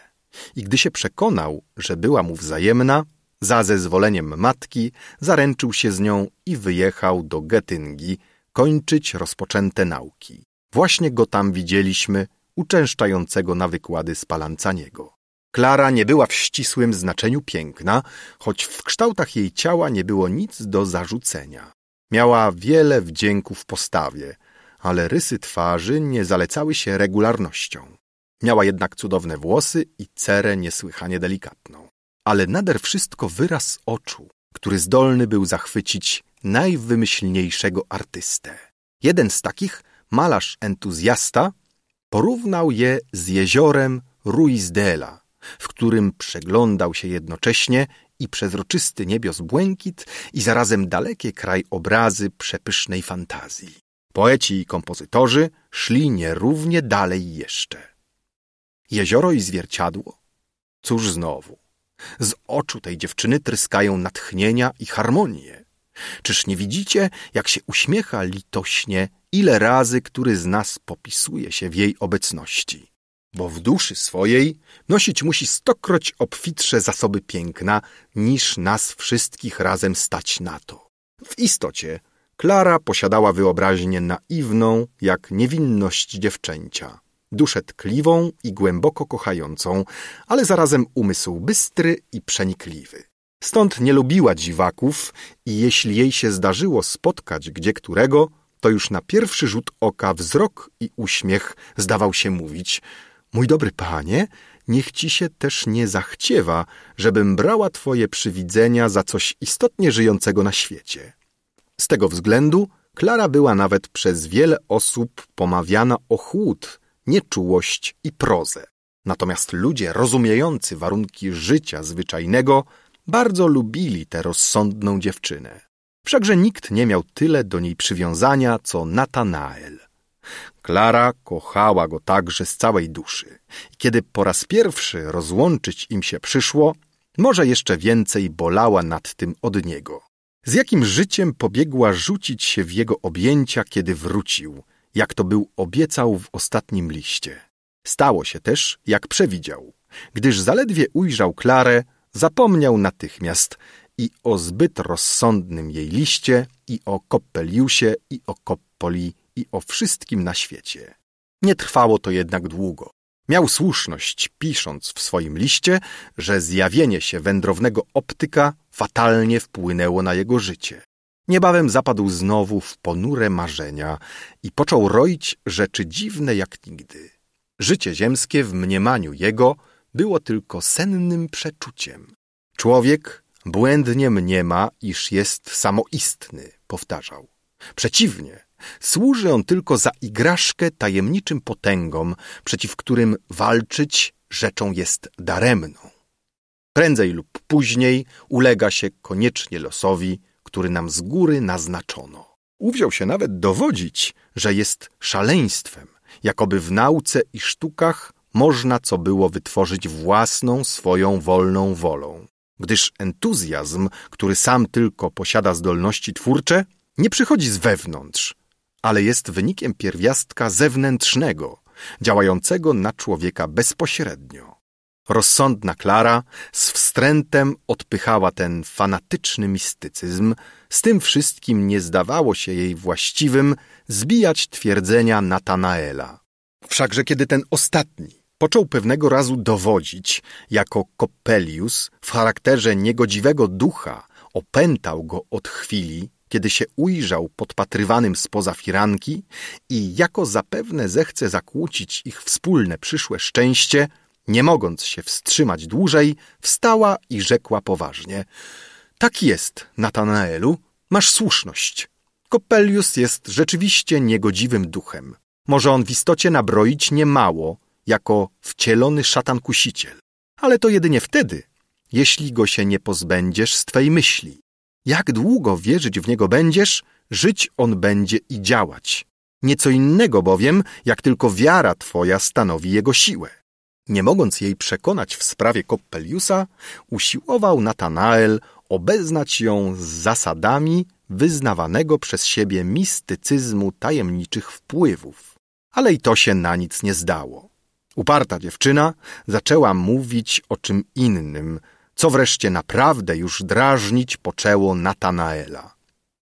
A: i gdy się przekonał, że była mu wzajemna, za zezwoleniem matki zaręczył się z nią i wyjechał do Getyngi kończyć rozpoczęte nauki. Właśnie go tam widzieliśmy, uczęszczającego na wykłady z Palancaniego. Klara nie była w ścisłym znaczeniu piękna, choć w kształtach jej ciała nie było nic do zarzucenia. Miała wiele wdzięku w postawie, ale rysy twarzy nie zalecały się regularnością. Miała jednak cudowne włosy i cerę niesłychanie delikatną ale nader wszystko wyraz oczu, który zdolny był zachwycić najwymyślniejszego artystę. Jeden z takich, malarz entuzjasta, porównał je z jeziorem Ruizdela, w którym przeglądał się jednocześnie i przezroczysty niebios błękit i zarazem dalekie krajobrazy obrazy przepysznej fantazji. Poeci i kompozytorzy szli nierównie dalej jeszcze. Jezioro i zwierciadło? Cóż znowu? Z oczu tej dziewczyny tryskają natchnienia i harmonie. Czyż nie widzicie, jak się uśmiecha litośnie, ile razy który z nas popisuje się w jej obecności? Bo w duszy swojej nosić musi stokroć obfitsze zasoby piękna, niż nas wszystkich razem stać na to. W istocie, Klara posiadała wyobraźnię naiwną, jak niewinność dziewczęcia duszę tkliwą i głęboko kochającą, ale zarazem umysł bystry i przenikliwy. Stąd nie lubiła dziwaków i jeśli jej się zdarzyło spotkać gdzie którego, to już na pierwszy rzut oka wzrok i uśmiech zdawał się mówić Mój dobry panie, niech ci się też nie zachciewa, żebym brała twoje przywidzenia za coś istotnie żyjącego na świecie. Z tego względu Klara była nawet przez wiele osób pomawiana o chłód, nieczułość i prozę. Natomiast ludzie rozumiejący warunki życia zwyczajnego bardzo lubili tę rozsądną dziewczynę. Wszakże nikt nie miał tyle do niej przywiązania, co Natanael. Klara kochała go także z całej duszy. kiedy po raz pierwszy rozłączyć im się przyszło, może jeszcze więcej bolała nad tym od niego. Z jakim życiem pobiegła rzucić się w jego objęcia, kiedy wrócił, jak to był obiecał w ostatnim liście. Stało się też, jak przewidział, gdyż zaledwie ujrzał Klarę, zapomniał natychmiast i o zbyt rozsądnym jej liście, i o Koppeliusie, i o Koppoli, i o wszystkim na świecie. Nie trwało to jednak długo. Miał słuszność, pisząc w swoim liście, że zjawienie się wędrownego optyka fatalnie wpłynęło na jego życie. Niebawem zapadł znowu w ponure marzenia i począł roić rzeczy dziwne jak nigdy. Życie ziemskie w mniemaniu jego było tylko sennym przeczuciem. Człowiek błędnie mniema, iż jest samoistny, powtarzał. Przeciwnie, służy on tylko za igraszkę tajemniczym potęgom, przeciw którym walczyć rzeczą jest daremną. Prędzej lub później ulega się koniecznie losowi, który nam z góry naznaczono. Uwziął się nawet dowodzić, że jest szaleństwem, jakoby w nauce i sztukach można co było wytworzyć własną, swoją wolną wolą, gdyż entuzjazm, który sam tylko posiada zdolności twórcze, nie przychodzi z wewnątrz, ale jest wynikiem pierwiastka zewnętrznego, działającego na człowieka bezpośrednio. Rozsądna Klara z wstrętem odpychała ten fanatyczny mistycyzm, z tym wszystkim nie zdawało się jej właściwym zbijać twierdzenia Natanaela. Wszakże kiedy ten ostatni począł pewnego razu dowodzić, jako Coppelius w charakterze niegodziwego ducha opętał go od chwili, kiedy się ujrzał podpatrywanym spoza firanki i jako zapewne zechce zakłócić ich wspólne przyszłe szczęście – nie mogąc się wstrzymać dłużej, wstała i rzekła poważnie: Tak jest, Natanaelu, masz słuszność. Kopelius jest rzeczywiście niegodziwym duchem. Może on w istocie nabroić niemało, jako wcielony szatan kusiciel, ale to jedynie wtedy, jeśli go się nie pozbędziesz z twej myśli. Jak długo wierzyć w niego będziesz, żyć on będzie i działać. Nieco innego bowiem, jak tylko wiara twoja stanowi jego siłę. Nie mogąc jej przekonać w sprawie Koppeliusa, usiłował Natanael obeznać ją z zasadami wyznawanego przez siebie mistycyzmu tajemniczych wpływów. Ale i to się na nic nie zdało. Uparta dziewczyna zaczęła mówić o czym innym, co wreszcie naprawdę już drażnić poczęło Natanaela.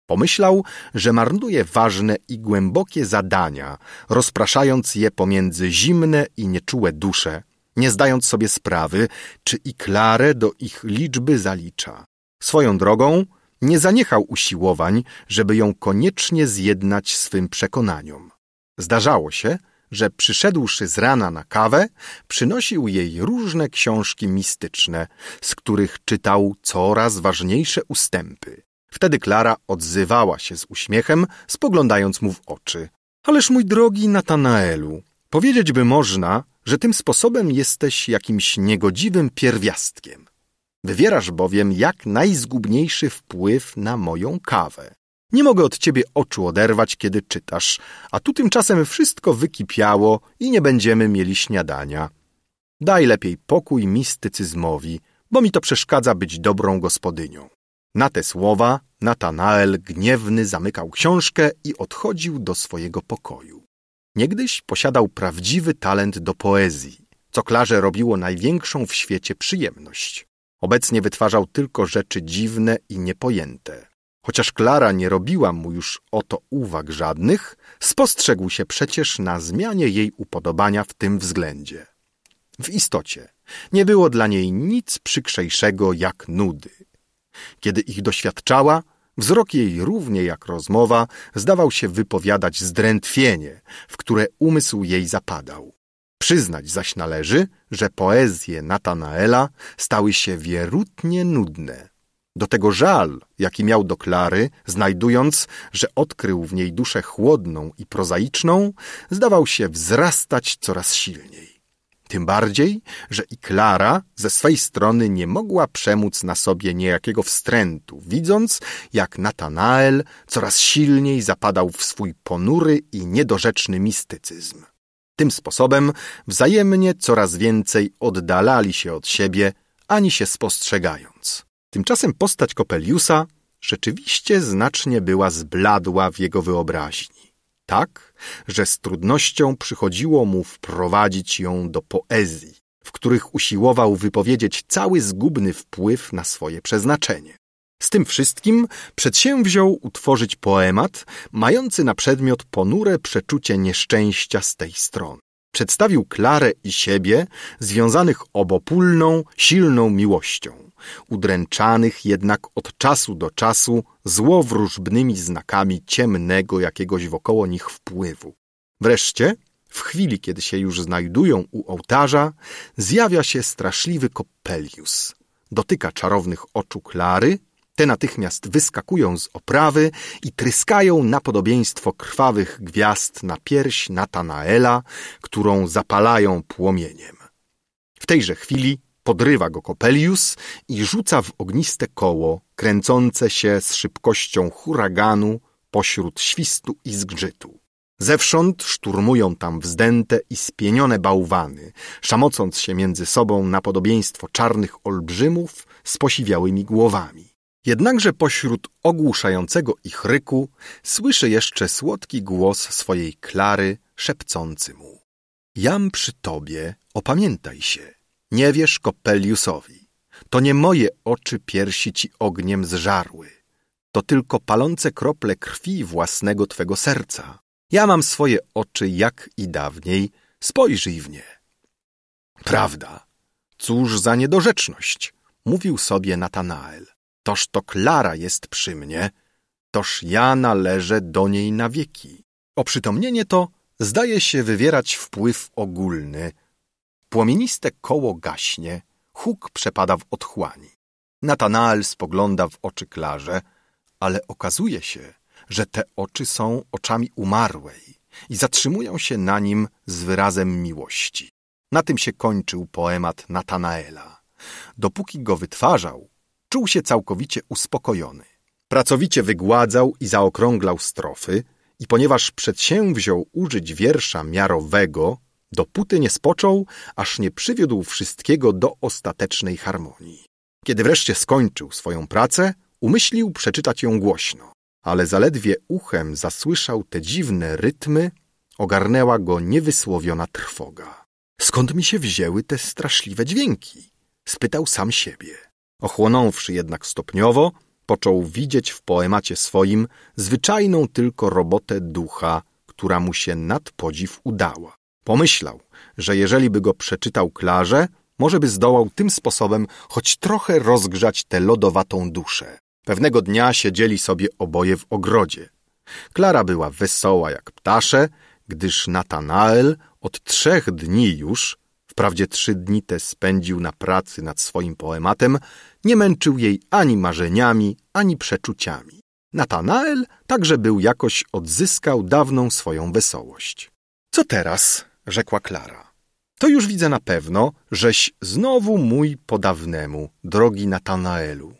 A: Pomyślał, że marnuje ważne i głębokie zadania, rozpraszając je pomiędzy zimne i nieczułe dusze, nie zdając sobie sprawy, czy i Klarę do ich liczby zalicza. Swoją drogą nie zaniechał usiłowań, żeby ją koniecznie zjednać swym przekonaniom. Zdarzało się, że przyszedłszy z rana na kawę, przynosił jej różne książki mistyczne, z których czytał coraz ważniejsze ustępy. Wtedy Klara odzywała się z uśmiechem, spoglądając mu w oczy. Ależ mój drogi Natanaelu, powiedzieć by można, że tym sposobem jesteś jakimś niegodziwym pierwiastkiem. Wywierasz bowiem jak najzgubniejszy wpływ na moją kawę. Nie mogę od ciebie oczu oderwać, kiedy czytasz, a tu tymczasem wszystko wykipiało i nie będziemy mieli śniadania. Daj lepiej pokój mistycyzmowi, bo mi to przeszkadza być dobrą gospodynią. Na te słowa Natanael gniewny zamykał książkę i odchodził do swojego pokoju. Niegdyś posiadał prawdziwy talent do poezji, co Klarze robiło największą w świecie przyjemność. Obecnie wytwarzał tylko rzeczy dziwne i niepojęte. Chociaż Klara nie robiła mu już o to uwag żadnych, spostrzegł się przecież na zmianie jej upodobania w tym względzie. W istocie nie było dla niej nic przykrzejszego jak nudy. Kiedy ich doświadczała, wzrok jej równie jak rozmowa zdawał się wypowiadać zdrętwienie, w które umysł jej zapadał. Przyznać zaś należy, że poezje Natanaela stały się wierutnie nudne. Do tego żal, jaki miał do Klary, znajdując, że odkrył w niej duszę chłodną i prozaiczną, zdawał się wzrastać coraz silniej. Tym bardziej, że i Klara ze swej strony nie mogła przemóc na sobie niejakiego wstrętu, widząc, jak Natanael coraz silniej zapadał w swój ponury i niedorzeczny mistycyzm. Tym sposobem wzajemnie coraz więcej oddalali się od siebie, ani się spostrzegając. Tymczasem postać Kopeliusa rzeczywiście znacznie była zbladła w jego wyobraźni tak, że z trudnością przychodziło mu wprowadzić ją do poezji, w których usiłował wypowiedzieć cały zgubny wpływ na swoje przeznaczenie. Z tym wszystkim przedsięwziął utworzyć poemat mający na przedmiot ponure przeczucie nieszczęścia z tej strony. Przedstawił Klarę i siebie związanych obopólną, silną miłością udręczanych jednak od czasu do czasu złowróżbnymi znakami ciemnego jakiegoś wokoło nich wpływu. Wreszcie, w chwili kiedy się już znajdują u ołtarza, zjawia się straszliwy Coppelius. Dotyka czarownych oczu Klary, te natychmiast wyskakują z oprawy i tryskają na podobieństwo krwawych gwiazd na pierś Natanaela, którą zapalają płomieniem. W tejże chwili podrywa go Kopelius i rzuca w ogniste koło, kręcące się z szybkością huraganu pośród świstu i zgrzytu. Zewsząd szturmują tam wzdęte i spienione bałwany, szamocąc się między sobą na podobieństwo czarnych olbrzymów z posiwiałymi głowami. Jednakże pośród ogłuszającego ich ryku słyszy jeszcze słodki głos swojej Klary szepcący mu – Jam przy tobie, opamiętaj się – nie wiesz, Kopeliusowi. To nie moje oczy piersi ci ogniem zżarły. To tylko palące krople krwi własnego twego serca. Ja mam swoje oczy jak i dawniej, spojrzyj w nie. Prawda. Cóż za niedorzeczność, mówił sobie Natanael. Toż to Klara jest przy mnie, toż ja należę do niej na wieki. Oprzytomnienie to zdaje się wywierać wpływ ogólny, Płomieniste koło gaśnie, huk przepada w otchłani. Natanael spogląda w oczy Klarze, ale okazuje się, że te oczy są oczami umarłej i zatrzymują się na nim z wyrazem miłości. Na tym się kończył poemat Natanaela. Dopóki go wytwarzał, czuł się całkowicie uspokojony. Pracowicie wygładzał i zaokrąglał strofy i ponieważ przedsięwziął użyć wiersza miarowego, dopóty nie spoczął, aż nie przywiódł wszystkiego do ostatecznej harmonii. Kiedy wreszcie skończył swoją pracę, umyślił przeczytać ją głośno, ale zaledwie uchem zasłyszał te dziwne rytmy, ogarnęła go niewysłowiona trwoga. Skąd mi się wzięły te straszliwe dźwięki? spytał sam siebie. Ochłonąwszy jednak stopniowo, począł widzieć w poemacie swoim zwyczajną tylko robotę ducha, która mu się nad podziw udała. Pomyślał, że jeżeli by go przeczytał Klarze, może by zdołał tym sposobem choć trochę rozgrzać tę lodowatą duszę. Pewnego dnia siedzieli sobie oboje w ogrodzie. Klara była wesoła jak ptasze, gdyż Natanael od trzech dni już, wprawdzie trzy dni te spędził na pracy nad swoim poematem, nie męczył jej ani marzeniami, ani przeczuciami. Natanael także był jakoś odzyskał dawną swoją wesołość. Co teraz? rzekła Klara. To już widzę na pewno, żeś znowu mój podawnemu drogi Natanaelu.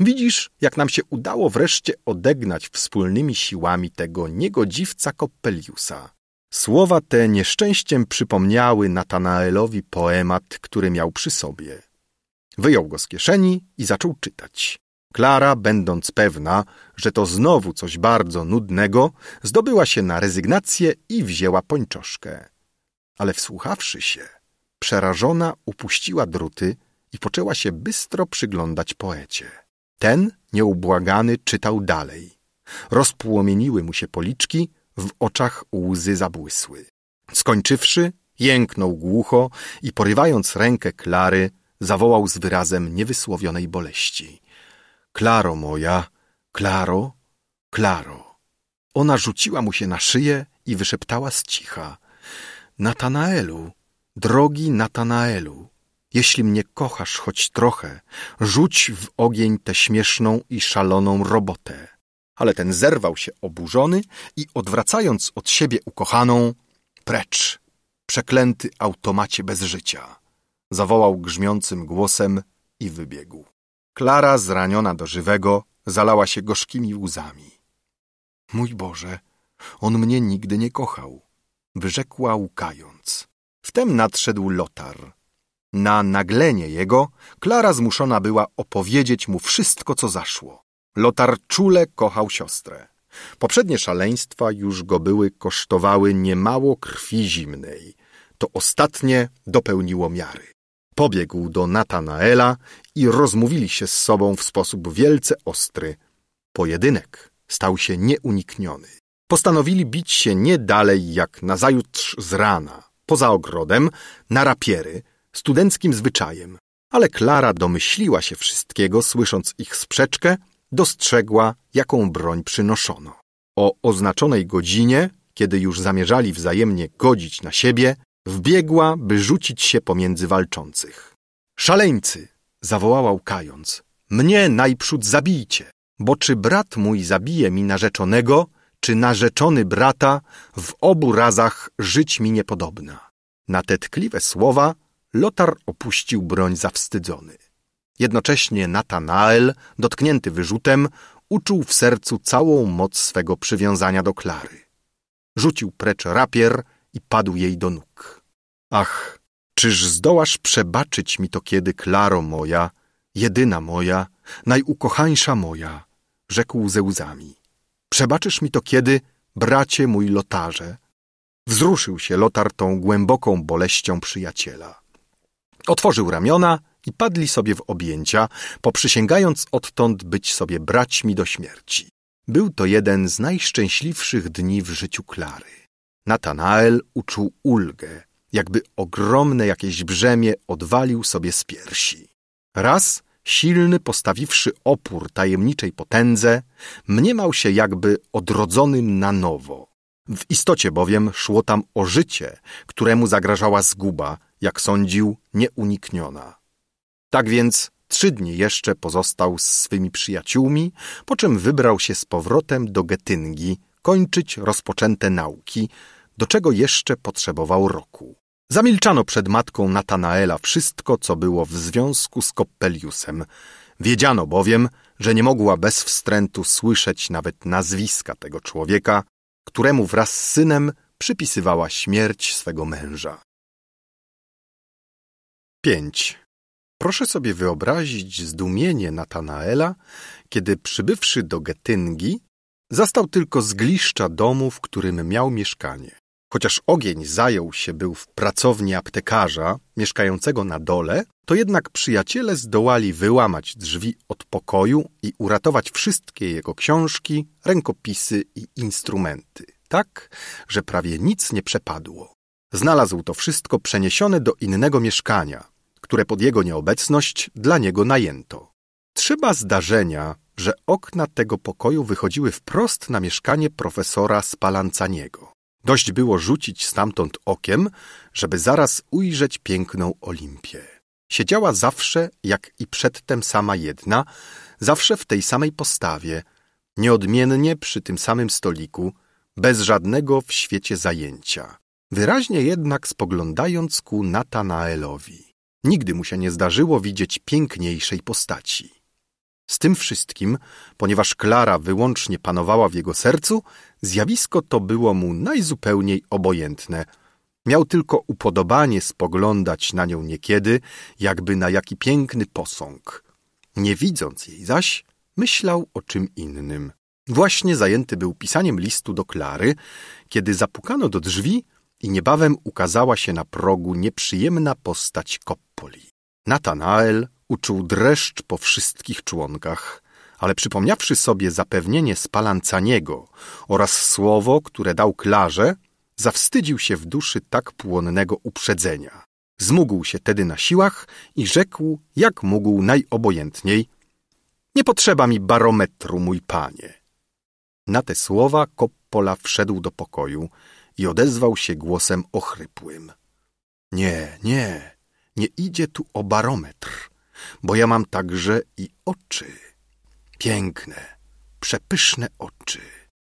A: Widzisz, jak nam się udało wreszcie odegnać wspólnymi siłami tego niegodziwca Koppeliusa. Słowa te nieszczęściem przypomniały Natanaelowi poemat, który miał przy sobie. Wyjął go z kieszeni i zaczął czytać. Klara, będąc pewna, że to znowu coś bardzo nudnego, zdobyła się na rezygnację i wzięła pończoszkę ale wsłuchawszy się, przerażona upuściła druty i poczęła się bystro przyglądać poecie. Ten, nieubłagany, czytał dalej. Rozpłomieniły mu się policzki, w oczach łzy zabłysły. Skończywszy, jęknął głucho i porywając rękę Klary, zawołał z wyrazem niewysłowionej boleści. Klaro moja, Klaro, Klaro. Ona rzuciła mu się na szyję i wyszeptała z cicha – Natanaelu, drogi Natanaelu, jeśli mnie kochasz choć trochę, rzuć w ogień tę śmieszną i szaloną robotę. Ale ten zerwał się oburzony i odwracając od siebie ukochaną, precz, przeklęty automacie bez życia, zawołał grzmiącym głosem i wybiegł. Klara, zraniona do żywego, zalała się gorzkimi łzami. Mój Boże, on mnie nigdy nie kochał wyrzekła łkając. Wtem nadszedł Lotar. Na naglenie jego Klara zmuszona była opowiedzieć mu wszystko, co zaszło. Lotar czule kochał siostrę. Poprzednie szaleństwa już go były kosztowały niemało krwi zimnej. To ostatnie dopełniło miary. Pobiegł do Natanaela i rozmówili się z sobą w sposób wielce ostry. Pojedynek stał się nieunikniony. Postanowili bić się nie dalej jak nazajutrz z rana, poza ogrodem, na rapiery, studenckim zwyczajem. Ale Klara domyśliła się wszystkiego, słysząc ich sprzeczkę, dostrzegła, jaką broń przynoszono. O oznaczonej godzinie, kiedy już zamierzali wzajemnie godzić na siebie, wbiegła, by rzucić się pomiędzy walczących. Szaleńcy! zawołała łkając. Mnie najprzód zabijcie, bo czy brat mój zabije mi narzeczonego, czy narzeczony brata, w obu razach żyć mi niepodobna. Na te tkliwe słowa Lotar opuścił broń zawstydzony. Jednocześnie Natanael, dotknięty wyrzutem, uczuł w sercu całą moc swego przywiązania do Klary. Rzucił precz rapier i padł jej do nóg. Ach, czyż zdołasz przebaczyć mi to kiedy, Klaro moja, jedyna moja, najukochańsza moja, rzekł ze łzami. Przebaczysz mi to kiedy, bracie mój Lotarze? Wzruszył się Lotar tą głęboką boleścią przyjaciela. Otworzył ramiona i padli sobie w objęcia, poprzysięgając odtąd być sobie braćmi do śmierci. Był to jeden z najszczęśliwszych dni w życiu Klary. Natanael uczuł ulgę, jakby ogromne jakieś brzemię odwalił sobie z piersi. Raz silny, postawiwszy opór tajemniczej potędze, mniemał się jakby odrodzonym na nowo. W istocie bowiem szło tam o życie, któremu zagrażała zguba, jak sądził, nieunikniona. Tak więc trzy dni jeszcze pozostał z swymi przyjaciółmi, po czym wybrał się z powrotem do Getyngi kończyć rozpoczęte nauki, do czego jeszcze potrzebował roku. Zamilczano przed matką Natanaela wszystko, co było w związku z Koppeliusem. Wiedziano bowiem, że nie mogła bez wstrętu słyszeć nawet nazwiska tego człowieka, któremu wraz z synem przypisywała śmierć swego męża. 5. Proszę sobie wyobrazić zdumienie Natanaela, kiedy przybywszy do Getyngi, zastał tylko zgliszcza domu, w którym miał mieszkanie. Chociaż ogień zajął się był w pracowni aptekarza, mieszkającego na dole, to jednak przyjaciele zdołali wyłamać drzwi od pokoju i uratować wszystkie jego książki, rękopisy i instrumenty, tak, że prawie nic nie przepadło. Znalazł to wszystko przeniesione do innego mieszkania, które pod jego nieobecność dla niego najęto. Trzeba zdarzenia, że okna tego pokoju wychodziły wprost na mieszkanie profesora Spalancaniego. Dość było rzucić stamtąd okiem, żeby zaraz ujrzeć piękną Olimpię. Siedziała zawsze, jak i przedtem sama jedna, zawsze w tej samej postawie, nieodmiennie przy tym samym stoliku, bez żadnego w świecie zajęcia. Wyraźnie jednak spoglądając ku Natanaelowi. Nigdy mu się nie zdarzyło widzieć piękniejszej postaci. Z tym wszystkim, ponieważ Klara wyłącznie panowała w jego sercu, zjawisko to było mu najzupełniej obojętne. Miał tylko upodobanie spoglądać na nią niekiedy, jakby na jaki piękny posąg. Nie widząc jej zaś, myślał o czym innym. Właśnie zajęty był pisaniem listu do Klary, kiedy zapukano do drzwi i niebawem ukazała się na progu nieprzyjemna postać Koppoli. Natanael, uczuł dreszcz po wszystkich członkach, ale przypomniawszy sobie zapewnienie Spalancaniego oraz słowo, które dał Klarze, zawstydził się w duszy tak płonnego uprzedzenia. Zmógł się tedy na siłach i rzekł, jak mógł najobojętniej – Nie potrzeba mi barometru, mój panie. Na te słowa Coppola wszedł do pokoju i odezwał się głosem ochrypłym. – Nie, nie, nie idzie tu o barometr bo ja mam także i oczy. Piękne, przepyszne oczy.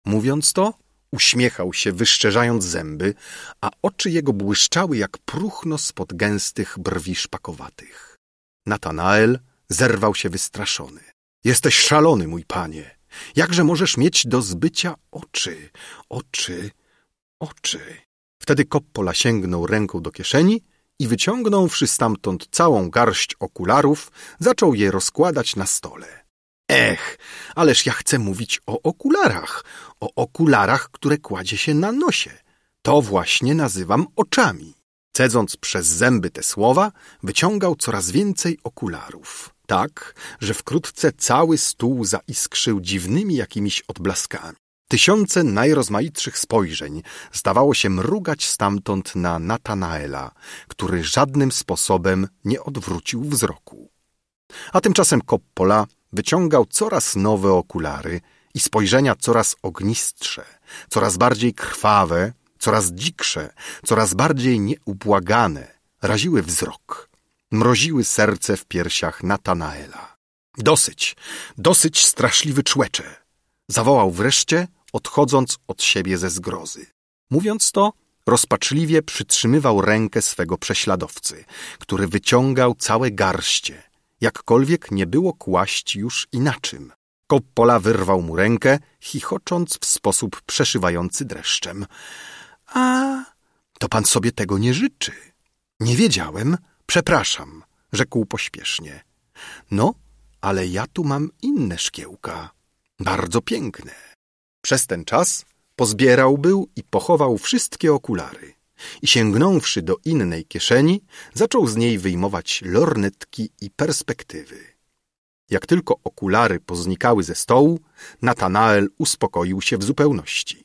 A: Mówiąc to, uśmiechał się, wyszczerzając zęby, a oczy jego błyszczały jak próchno spod gęstych brwi szpakowatych. Natanael zerwał się wystraszony. Jesteś szalony, mój panie. Jakże możesz mieć do zbycia oczy, oczy, oczy? Wtedy Coppola sięgnął ręką do kieszeni i wyciągnąwszy stamtąd całą garść okularów, zaczął je rozkładać na stole. Ech, ależ ja chcę mówić o okularach, o okularach, które kładzie się na nosie. To właśnie nazywam oczami. Cedząc przez zęby te słowa, wyciągał coraz więcej okularów, tak, że wkrótce cały stół zaiskrzył dziwnymi jakimiś odblaskami. Tysiące najrozmaitszych spojrzeń zdawało się mrugać stamtąd na Natanaela, który żadnym sposobem nie odwrócił wzroku. A tymczasem Coppola wyciągał coraz nowe okulary i spojrzenia coraz ognistsze, coraz bardziej krwawe, coraz dziksze, coraz bardziej nieubłagane, raziły wzrok, mroziły serce w piersiach Natanaela. Dosyć, dosyć straszliwy człecze! Zawołał wreszcie, odchodząc od siebie ze zgrozy. Mówiąc to, rozpaczliwie przytrzymywał rękę swego prześladowcy, który wyciągał całe garście, jakkolwiek nie było kłaść już inaczym. Coppola wyrwał mu rękę, chichocząc w sposób przeszywający dreszczem. A to pan sobie tego nie życzy. Nie wiedziałem, przepraszam, rzekł pośpiesznie. No, ale ja tu mam inne szkiełka, bardzo piękne. Przez ten czas pozbierał był i pochował wszystkie okulary i sięgnąwszy do innej kieszeni, zaczął z niej wyjmować lornetki i perspektywy. Jak tylko okulary poznikały ze stołu, Natanael uspokoił się w zupełności.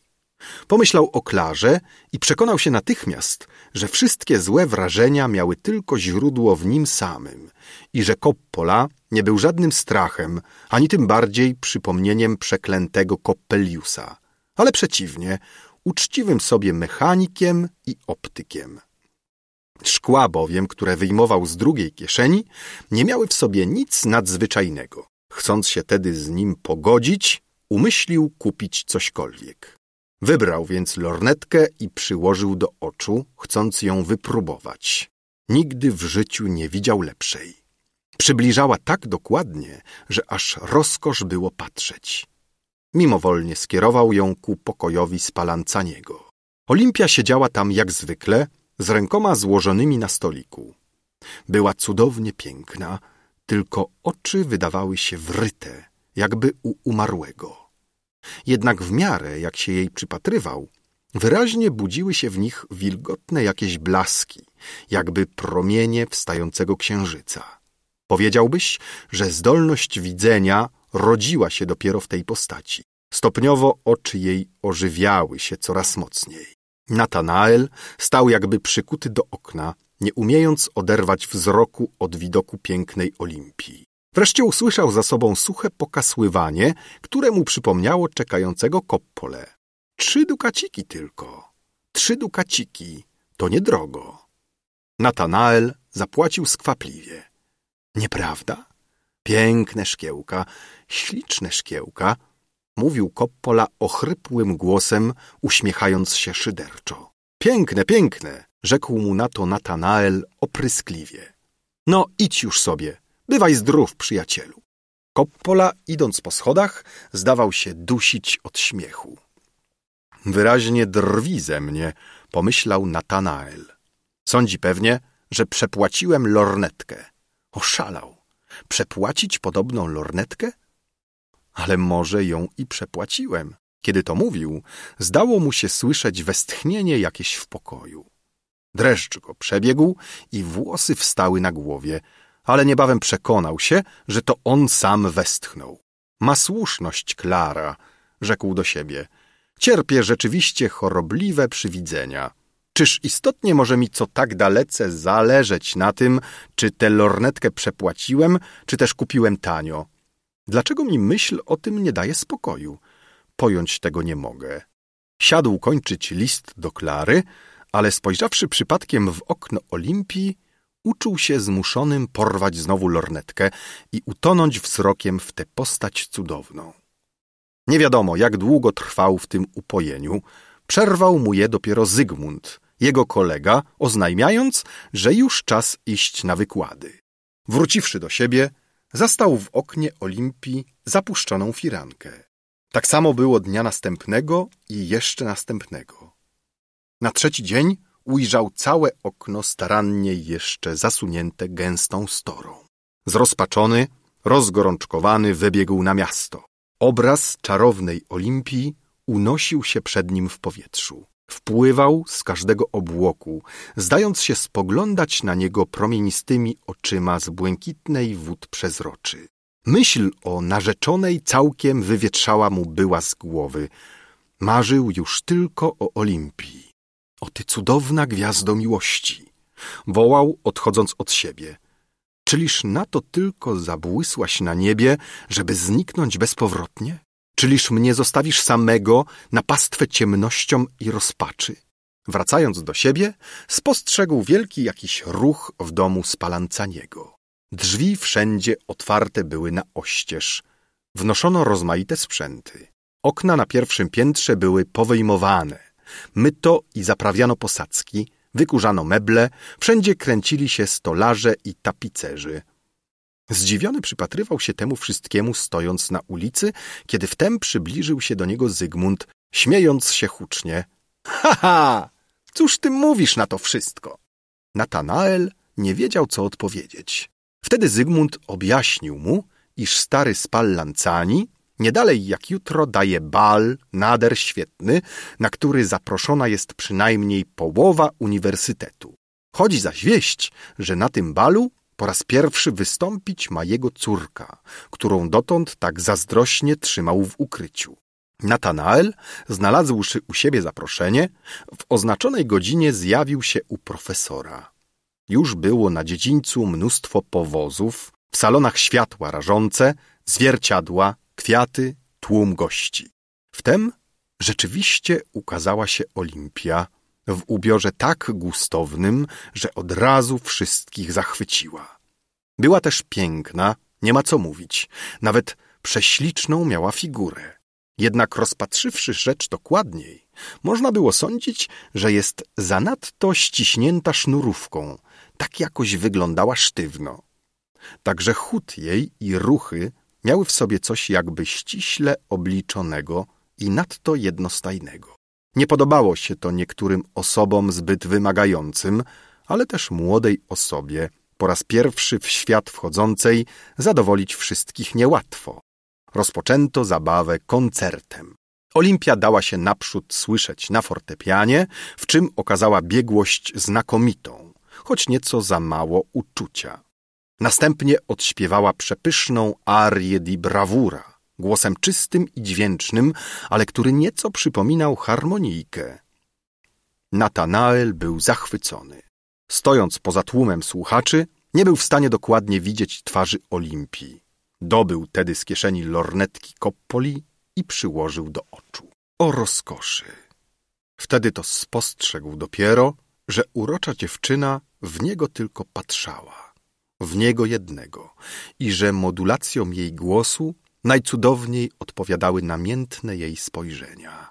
A: Pomyślał o Klarze i przekonał się natychmiast, że wszystkie złe wrażenia miały tylko źródło w nim samym i że Coppola nie był żadnym strachem, ani tym bardziej przypomnieniem przeklętego Coppeliusa, ale przeciwnie, uczciwym sobie mechanikiem i optykiem. Szkła bowiem, które wyjmował z drugiej kieszeni, nie miały w sobie nic nadzwyczajnego. Chcąc się tedy z nim pogodzić, umyślił kupić cośkolwiek. Wybrał więc lornetkę i przyłożył do oczu, chcąc ją wypróbować. Nigdy w życiu nie widział lepszej. Przybliżała tak dokładnie, że aż rozkosz było patrzeć. Mimowolnie skierował ją ku pokojowi Spalancaniego. Olimpia siedziała tam jak zwykle, z rękoma złożonymi na stoliku. Była cudownie piękna, tylko oczy wydawały się wryte, jakby u umarłego. Jednak w miarę, jak się jej przypatrywał, wyraźnie budziły się w nich wilgotne jakieś blaski, jakby promienie wstającego księżyca. Powiedziałbyś, że zdolność widzenia rodziła się dopiero w tej postaci. Stopniowo oczy jej ożywiały się coraz mocniej. Natanael stał jakby przykuty do okna, nie umiejąc oderwać wzroku od widoku pięknej Olimpii. Wreszcie usłyszał za sobą suche pokasływanie, które mu przypomniało czekającego Koppole. Trzy dukaciki tylko. Trzy dukaciki. To niedrogo. Natanael zapłacił skwapliwie. Nieprawda? Piękne szkiełka, śliczne szkiełka, mówił Coppola ochrypłym głosem, uśmiechając się szyderczo. Piękne, piękne, rzekł mu na to Natanael opryskliwie. No idź już sobie, bywaj zdrów, przyjacielu. Coppola, idąc po schodach, zdawał się dusić od śmiechu. Wyraźnie drwi ze mnie, pomyślał Natanael. Sądzi pewnie, że przepłaciłem lornetkę. Oszalał. Przepłacić podobną lornetkę? Ale może ją i przepłaciłem. Kiedy to mówił, zdało mu się słyszeć westchnienie jakieś w pokoju. Dreszcz go przebiegł i włosy wstały na głowie, ale niebawem przekonał się, że to on sam westchnął. Ma słuszność Klara, rzekł do siebie. Cierpię rzeczywiście chorobliwe przywidzenia. Czyż istotnie może mi co tak dalece zależeć na tym, czy tę lornetkę przepłaciłem, czy też kupiłem tanio? Dlaczego mi myśl o tym nie daje spokoju? Pojąć tego nie mogę. Siadł kończyć list do Klary, ale spojrzawszy przypadkiem w okno Olimpii, uczuł się zmuszonym porwać znowu lornetkę i utonąć wzrokiem w tę postać cudowną. Nie wiadomo, jak długo trwał w tym upojeniu. Przerwał mu je dopiero Zygmunt, jego kolega, oznajmiając, że już czas iść na wykłady. Wróciwszy do siebie, zastał w oknie Olimpii zapuszczoną firankę. Tak samo było dnia następnego i jeszcze następnego. Na trzeci dzień ujrzał całe okno starannie jeszcze zasunięte gęstą storą. Zrozpaczony, rozgorączkowany wybiegł na miasto. Obraz czarownej Olimpii unosił się przed nim w powietrzu. Wpływał z każdego obłoku, zdając się spoglądać na niego promienistymi oczyma z błękitnej wód przezroczy. Myśl o narzeczonej całkiem wywietrzała mu była z głowy. Marzył już tylko o Olimpii. O ty cudowna gwiazdo miłości! Wołał, odchodząc od siebie. Czyliż na to tylko zabłysłaś na niebie, żeby zniknąć bezpowrotnie? Czyliż mnie zostawisz samego na pastwę ciemnością i rozpaczy? Wracając do siebie, spostrzegł wielki jakiś ruch w domu Spalancaniego. Drzwi wszędzie otwarte były na oścież. Wnoszono rozmaite sprzęty. Okna na pierwszym piętrze były powyjmowane. Myto i zaprawiano posadzki, wykurzano meble, wszędzie kręcili się stolarze i tapicerzy. Zdziwiony przypatrywał się temu wszystkiemu, stojąc na ulicy, kiedy wtem przybliżył się do niego Zygmunt, śmiejąc się hucznie. Ha, ha! Cóż ty mówisz na to wszystko? Natanael nie wiedział, co odpowiedzieć. Wtedy Zygmunt objaśnił mu, iż stary Spallancani niedalej jak jutro daje bal, nader świetny, na który zaproszona jest przynajmniej połowa uniwersytetu. Chodzi zaś wieść, że na tym balu po raz pierwszy wystąpić ma jego córka, którą dotąd tak zazdrośnie trzymał w ukryciu. Natanael, znalazłszy u siebie zaproszenie, w oznaczonej godzinie zjawił się u profesora. Już było na dziedzińcu mnóstwo powozów, w salonach światła rażące, zwierciadła, kwiaty, tłum gości. Wtem rzeczywiście ukazała się Olimpia, w ubiorze tak gustownym, że od razu wszystkich zachwyciła. Była też piękna, nie ma co mówić, nawet prześliczną miała figurę. Jednak rozpatrzywszy rzecz dokładniej, można było sądzić, że jest zanadto ściśnięta sznurówką, tak jakoś wyglądała sztywno. Także chód jej i ruchy miały w sobie coś jakby ściśle obliczonego i nadto jednostajnego. Nie podobało się to niektórym osobom zbyt wymagającym, ale też młodej osobie, po raz pierwszy w świat wchodzącej, zadowolić wszystkich niełatwo. Rozpoczęto zabawę koncertem. Olimpia dała się naprzód słyszeć na fortepianie, w czym okazała biegłość znakomitą, choć nieco za mało uczucia. Następnie odśpiewała przepyszną arię di bravura – głosem czystym i dźwięcznym, ale który nieco przypominał harmonijkę. Natanael był zachwycony. Stojąc poza tłumem słuchaczy, nie był w stanie dokładnie widzieć twarzy Olimpii. Dobył tedy z kieszeni lornetki Coppoli i przyłożył do oczu. O rozkoszy! Wtedy to spostrzegł dopiero, że urocza dziewczyna w niego tylko patrzała, w niego jednego i że modulacją jej głosu najcudowniej odpowiadały namiętne jej spojrzenia.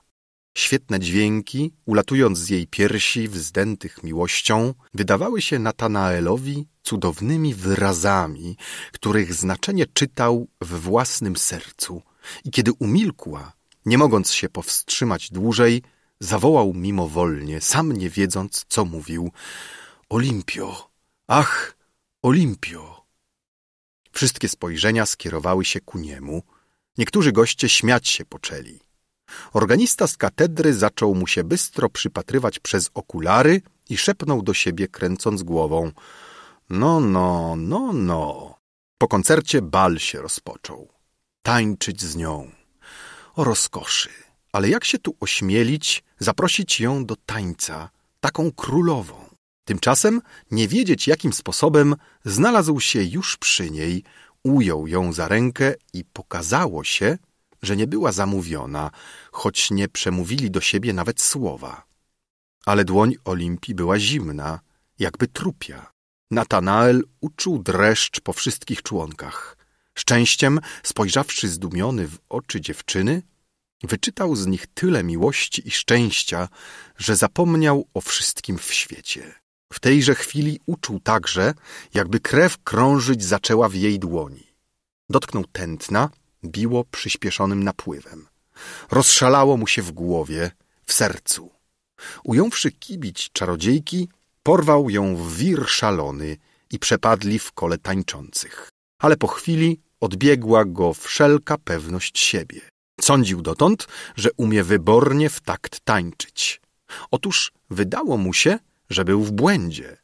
A: Świetne dźwięki, ulatując z jej piersi wzdętych miłością, wydawały się Natanaelowi cudownymi wyrazami, których znaczenie czytał w własnym sercu. I kiedy umilkła, nie mogąc się powstrzymać dłużej, zawołał mimowolnie, sam nie wiedząc, co mówił: Olimpio! Ach, Olimpio! Wszystkie spojrzenia skierowały się ku niemu. Niektórzy goście śmiać się poczęli. Organista z katedry zaczął mu się bystro przypatrywać przez okulary i szepnął do siebie, kręcąc głową. No, no, no, no. Po koncercie bal się rozpoczął. Tańczyć z nią. O rozkoszy. Ale jak się tu ośmielić, zaprosić ją do tańca, taką królową? Tymczasem, nie wiedzieć jakim sposobem, znalazł się już przy niej, ujął ją za rękę i pokazało się, że nie była zamówiona, choć nie przemówili do siebie nawet słowa. Ale dłoń Olimpii była zimna, jakby trupia. Natanael uczuł dreszcz po wszystkich członkach. Szczęściem, spojrzawszy zdumiony w oczy dziewczyny, wyczytał z nich tyle miłości i szczęścia, że zapomniał o wszystkim w świecie. W tejże chwili uczuł także, jakby krew krążyć zaczęła w jej dłoni. Dotknął tętna, biło przyspieszonym napływem. Rozszalało mu się w głowie, w sercu. Ująwszy kibić czarodziejki, porwał ją w wir szalony i przepadli w kole tańczących. Ale po chwili odbiegła go wszelka pewność siebie. Sądził dotąd, że umie wybornie w takt tańczyć. Otóż wydało mu się, że był w błędzie.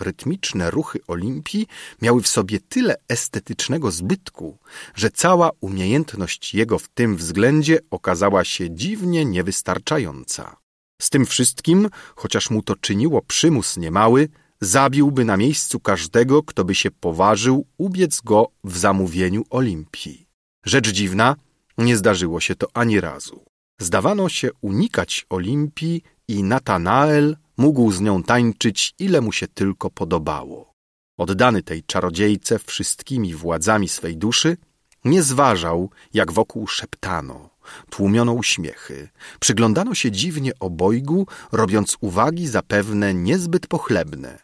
A: Rytmiczne ruchy Olimpii miały w sobie tyle estetycznego zbytku, że cała umiejętność jego w tym względzie okazała się dziwnie niewystarczająca. Z tym wszystkim, chociaż mu to czyniło przymus niemały, zabiłby na miejscu każdego, kto by się poważył ubiec go w zamówieniu Olimpii. Rzecz dziwna, nie zdarzyło się to ani razu. Zdawano się unikać Olimpii i Natanael Mógł z nią tańczyć, ile mu się tylko podobało. Oddany tej czarodziejce wszystkimi władzami swej duszy, nie zważał, jak wokół szeptano, tłumiono uśmiechy. Przyglądano się dziwnie obojgu, robiąc uwagi zapewne niezbyt pochlebne.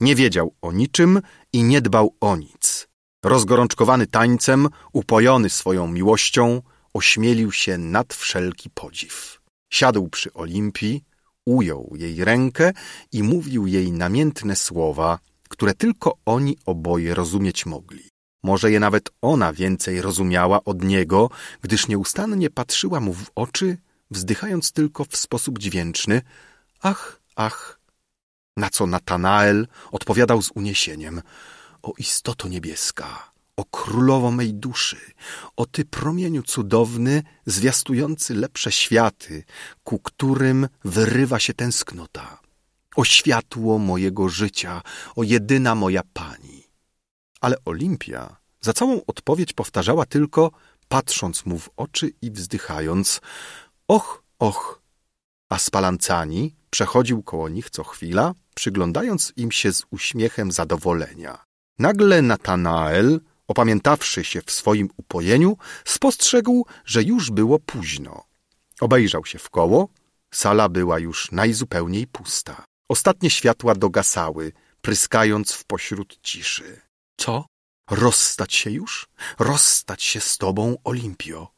A: Nie wiedział o niczym i nie dbał o nic. Rozgorączkowany tańcem, upojony swoją miłością, ośmielił się nad wszelki podziw. Siadł przy Olimpii, ujął jej rękę i mówił jej namiętne słowa, które tylko oni oboje rozumieć mogli. Może je nawet ona więcej rozumiała od niego, gdyż nieustannie patrzyła mu w oczy, wzdychając tylko w sposób dźwięczny Ach, ach. Na co Natanael odpowiadał z uniesieniem O istoto niebieska o królowo mej duszy, o ty promieniu cudowny, zwiastujący lepsze światy, ku którym wyrywa się tęsknota, o światło mojego życia, o jedyna moja pani. Ale Olimpia za całą odpowiedź powtarzała tylko, patrząc mu w oczy i wzdychając: Och, och! A Spalancani przechodził koło nich co chwila, przyglądając im się z uśmiechem zadowolenia. Nagle Natanael Opamiętawszy się w swoim upojeniu, spostrzegł, że już było późno. Obejrzał się w koło, sala była już najzupełniej pusta. Ostatnie światła dogasały, pryskając w pośród ciszy. Co? Rozstać się już? Rozstać się z tobą, Olimpio!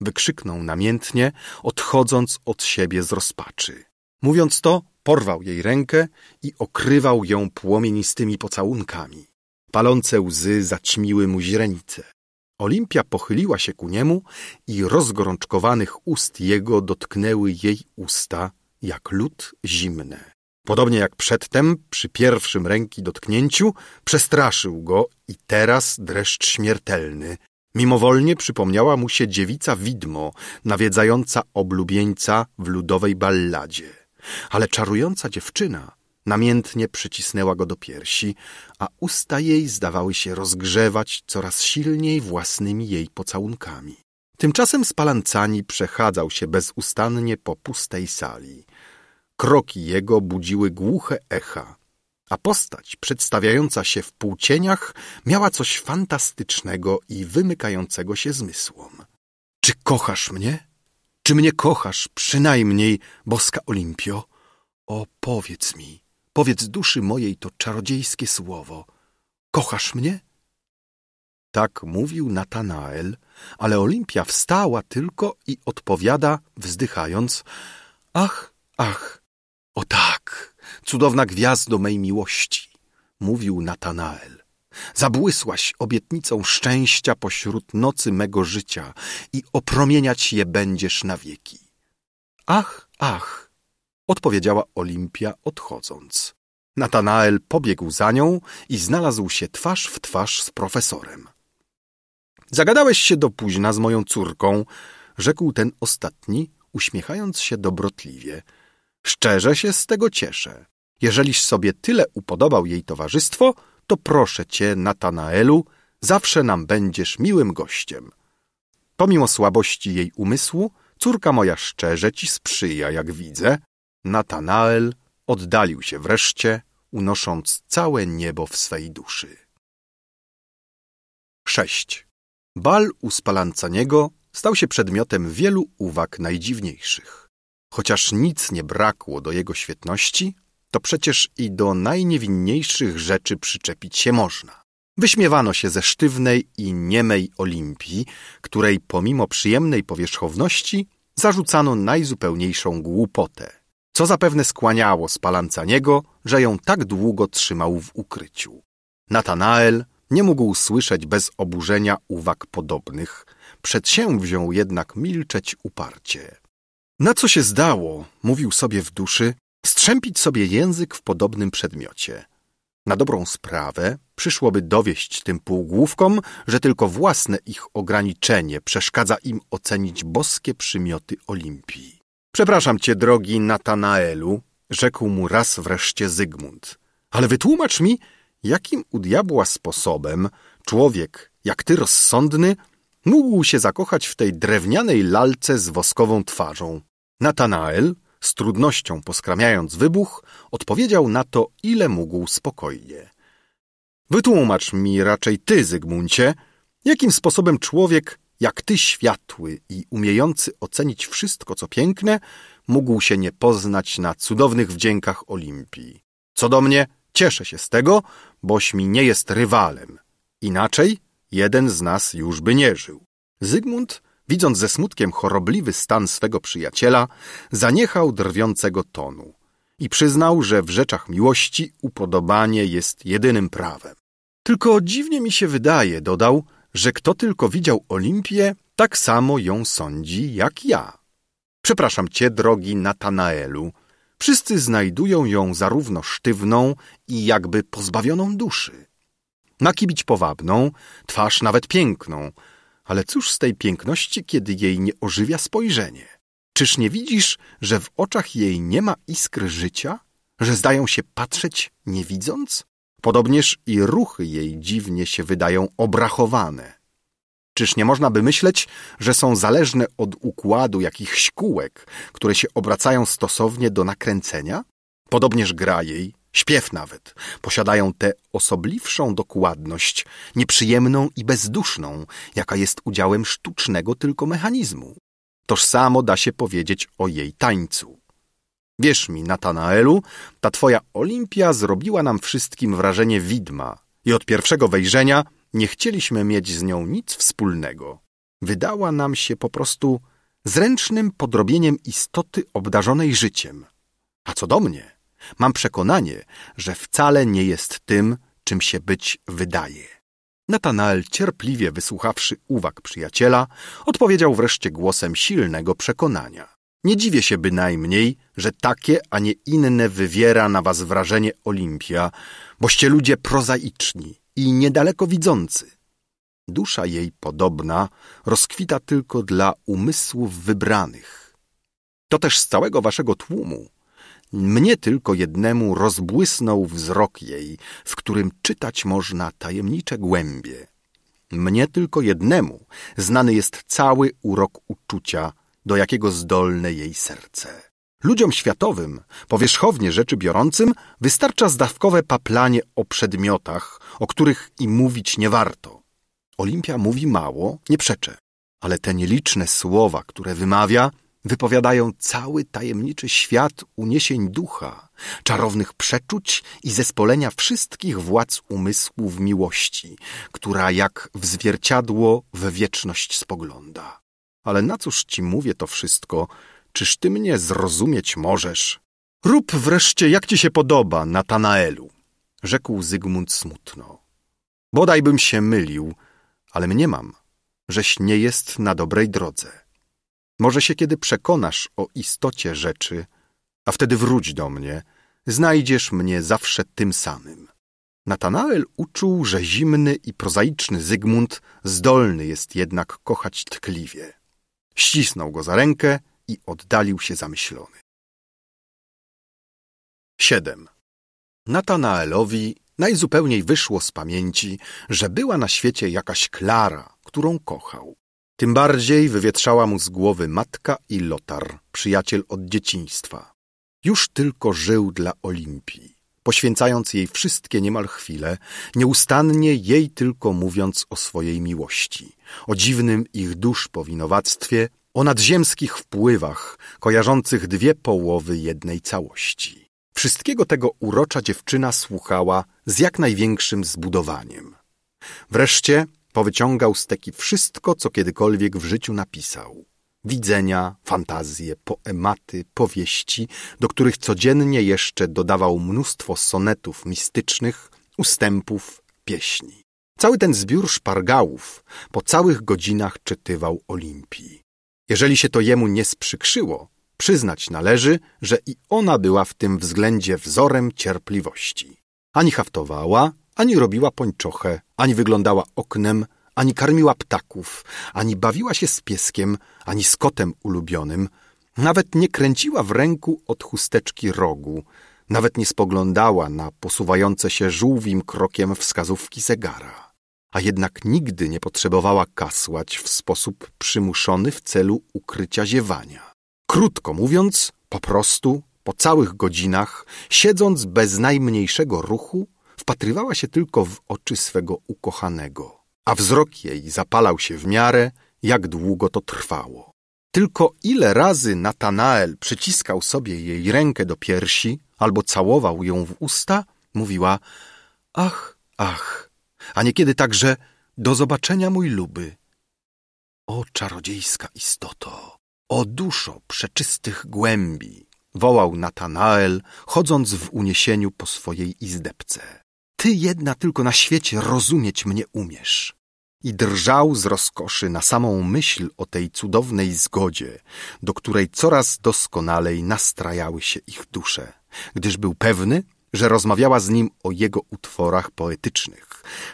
A: Wykrzyknął namiętnie, odchodząc od siebie z rozpaczy. Mówiąc to, porwał jej rękę i okrywał ją płomienistymi pocałunkami. Palące łzy zaćmiły mu źrenice. Olimpia pochyliła się ku niemu i rozgorączkowanych ust jego dotknęły jej usta jak lód zimne. Podobnie jak przedtem, przy pierwszym ręki dotknięciu, przestraszył go i teraz dreszcz śmiertelny. Mimowolnie przypomniała mu się dziewica widmo, nawiedzająca oblubieńca w ludowej balladzie. Ale czarująca dziewczyna Namiętnie przycisnęła go do piersi, a usta jej zdawały się rozgrzewać coraz silniej własnymi jej pocałunkami. Tymczasem Spalancani przechadzał się bezustannie po pustej sali. Kroki jego budziły głuche echa, a postać przedstawiająca się w półcieniach miała coś fantastycznego i wymykającego się zmysłom. Czy kochasz mnie? Czy mnie kochasz, przynajmniej, boska Olimpio? O, powiedz mi. Powiedz duszy mojej to czarodziejskie słowo. Kochasz mnie? Tak mówił Natanael, ale Olimpia wstała tylko i odpowiada, wzdychając: Ach, ach, o tak, cudowna gwiazdo mej miłości, mówił Natanael. Zabłysłaś obietnicą szczęścia pośród nocy mego życia i opromieniać je będziesz na wieki. Ach, ach, odpowiedziała Olimpia odchodząc. Natanael pobiegł za nią i znalazł się twarz w twarz z profesorem. Zagadałeś się do późna z moją córką, rzekł ten ostatni, uśmiechając się dobrotliwie. Szczerze się z tego cieszę. Jeżeliś sobie tyle upodobał jej towarzystwo, to proszę cię, Natanaelu, zawsze nam będziesz miłym gościem. Pomimo słabości jej umysłu, córka moja szczerze ci sprzyja, jak widzę, Natanael oddalił się wreszcie, unosząc całe niebo w swej duszy. 6. Bal u Spalancaniego stał się przedmiotem wielu uwag najdziwniejszych. Chociaż nic nie brakło do jego świetności, to przecież i do najniewinniejszych rzeczy przyczepić się można. Wyśmiewano się ze sztywnej i niemej Olimpii, której pomimo przyjemnej powierzchowności zarzucano najzupełniejszą głupotę – co zapewne skłaniało Spalancaniego, że ją tak długo trzymał w ukryciu. Natanael nie mógł słyszeć bez oburzenia uwag podobnych, przedsięwziął jednak milczeć uparcie. Na co się zdało, mówił sobie w duszy, strzępić sobie język w podobnym przedmiocie. Na dobrą sprawę przyszłoby dowieść tym półgłówkom, że tylko własne ich ograniczenie przeszkadza im ocenić boskie przymioty Olimpii. Przepraszam cię, drogi Natanaelu, rzekł mu raz wreszcie Zygmunt, ale wytłumacz mi, jakim u diabła sposobem człowiek, jak ty rozsądny, mógł się zakochać w tej drewnianej lalce z woskową twarzą. Natanael, z trudnością poskramiając wybuch, odpowiedział na to, ile mógł spokojnie. Wytłumacz mi raczej ty, Zygmuncie, jakim sposobem człowiek, jak ty światły i umiejący ocenić wszystko, co piękne, mógł się nie poznać na cudownych wdziękach Olimpii. Co do mnie, cieszę się z tego, boś mi nie jest rywalem. Inaczej jeden z nas już by nie żył. Zygmunt, widząc ze smutkiem chorobliwy stan swego przyjaciela, zaniechał drwiącego tonu i przyznał, że w rzeczach miłości upodobanie jest jedynym prawem. Tylko dziwnie mi się wydaje, dodał, że kto tylko widział Olimpię, tak samo ją sądzi jak ja. Przepraszam cię, drogi Natanaelu. Wszyscy znajdują ją zarówno sztywną i jakby pozbawioną duszy. Ma kibić powabną, twarz nawet piękną, ale cóż z tej piękności, kiedy jej nie ożywia spojrzenie? Czyż nie widzisz, że w oczach jej nie ma iskry życia? Że zdają się patrzeć nie widząc? Podobnież i ruchy jej dziwnie się wydają obrachowane. Czyż nie można by myśleć, że są zależne od układu jakichś kółek, które się obracają stosownie do nakręcenia? Podobnież gra jej, śpiew nawet, posiadają tę osobliwszą dokładność, nieprzyjemną i bezduszną, jaka jest udziałem sztucznego tylko mechanizmu. Toż samo da się powiedzieć o jej tańcu. Wierz mi, Natanaelu, ta twoja Olimpia zrobiła nam wszystkim wrażenie widma i od pierwszego wejrzenia nie chcieliśmy mieć z nią nic wspólnego. Wydała nam się po prostu zręcznym podrobieniem istoty obdarzonej życiem. A co do mnie, mam przekonanie, że wcale nie jest tym, czym się być wydaje. Natanael, cierpliwie wysłuchawszy uwag przyjaciela, odpowiedział wreszcie głosem silnego przekonania. Nie dziwię się bynajmniej, że takie, a nie inne wywiera na was wrażenie Olimpia, boście ludzie prozaiczni i niedaleko widzący. Dusza jej podobna rozkwita tylko dla umysłów wybranych. To też z całego waszego tłumu. Mnie tylko jednemu rozbłysnął wzrok jej, w którym czytać można tajemnicze głębie. Mnie tylko jednemu znany jest cały urok uczucia – do jakiego zdolne jej serce. Ludziom światowym, powierzchownie rzeczy biorącym, wystarcza zdawkowe paplanie o przedmiotach, o których i mówić nie warto. Olimpia mówi mało, nie przecze, ale te nieliczne słowa, które wymawia, wypowiadają cały tajemniczy świat uniesień ducha, czarownych przeczuć i zespolenia wszystkich władz umysłu w miłości, która jak w zwierciadło w wieczność spogląda ale na cóż ci mówię to wszystko? Czyż ty mnie zrozumieć możesz? Rób wreszcie, jak ci się podoba, Natanaelu, rzekł Zygmunt smutno. Bodajbym się mylił, ale mniemam, żeś nie jest na dobrej drodze. Może się kiedy przekonasz o istocie rzeczy, a wtedy wróć do mnie, znajdziesz mnie zawsze tym samym. Natanael uczuł, że zimny i prozaiczny Zygmunt zdolny jest jednak kochać tkliwie. Ścisnął go za rękę i oddalił się zamyślony. 7. Natanaelowi najzupełniej wyszło z pamięci, że była na świecie jakaś Klara, którą kochał. Tym bardziej wywietrzała mu z głowy matka i Lotar, przyjaciel od dzieciństwa. Już tylko żył dla Olimpii poświęcając jej wszystkie niemal chwile, nieustannie jej tylko mówiąc o swojej miłości, o dziwnym ich dusz powinowactwie, o nadziemskich wpływach, kojarzących dwie połowy jednej całości. Wszystkiego tego urocza dziewczyna słuchała z jak największym zbudowaniem. Wreszcie powyciągał z teki wszystko, co kiedykolwiek w życiu napisał widzenia, fantazje, poematy, powieści, do których codziennie jeszcze dodawał mnóstwo sonetów mistycznych, ustępów, pieśni. Cały ten zbiór szpargałów po całych godzinach czytywał Olimpii. Jeżeli się to jemu nie sprzykrzyło, przyznać należy, że i ona była w tym względzie wzorem cierpliwości. Ani haftowała, ani robiła pończochę, ani wyglądała oknem, ani karmiła ptaków, ani bawiła się z pieskiem, ani z kotem ulubionym, nawet nie kręciła w ręku od chusteczki rogu, nawet nie spoglądała na posuwające się żółwim krokiem wskazówki zegara. A jednak nigdy nie potrzebowała kasłać w sposób przymuszony w celu ukrycia ziewania. Krótko mówiąc, po prostu, po całych godzinach, siedząc bez najmniejszego ruchu, wpatrywała się tylko w oczy swego ukochanego – a wzrok jej zapalał się w miarę, jak długo to trwało. Tylko ile razy Natanael przyciskał sobie jej rękę do piersi albo całował ją w usta, mówiła ach, ach, a niekiedy także do zobaczenia mój luby. O czarodziejska istoto, o duszo przeczystych głębi, wołał Natanael, chodząc w uniesieniu po swojej izdebce. Ty jedna tylko na świecie rozumieć mnie umiesz. I drżał z rozkoszy na samą myśl o tej cudownej zgodzie, do której coraz doskonalej nastrajały się ich dusze, gdyż był pewny, że rozmawiała z nim o jego utworach poetycznych,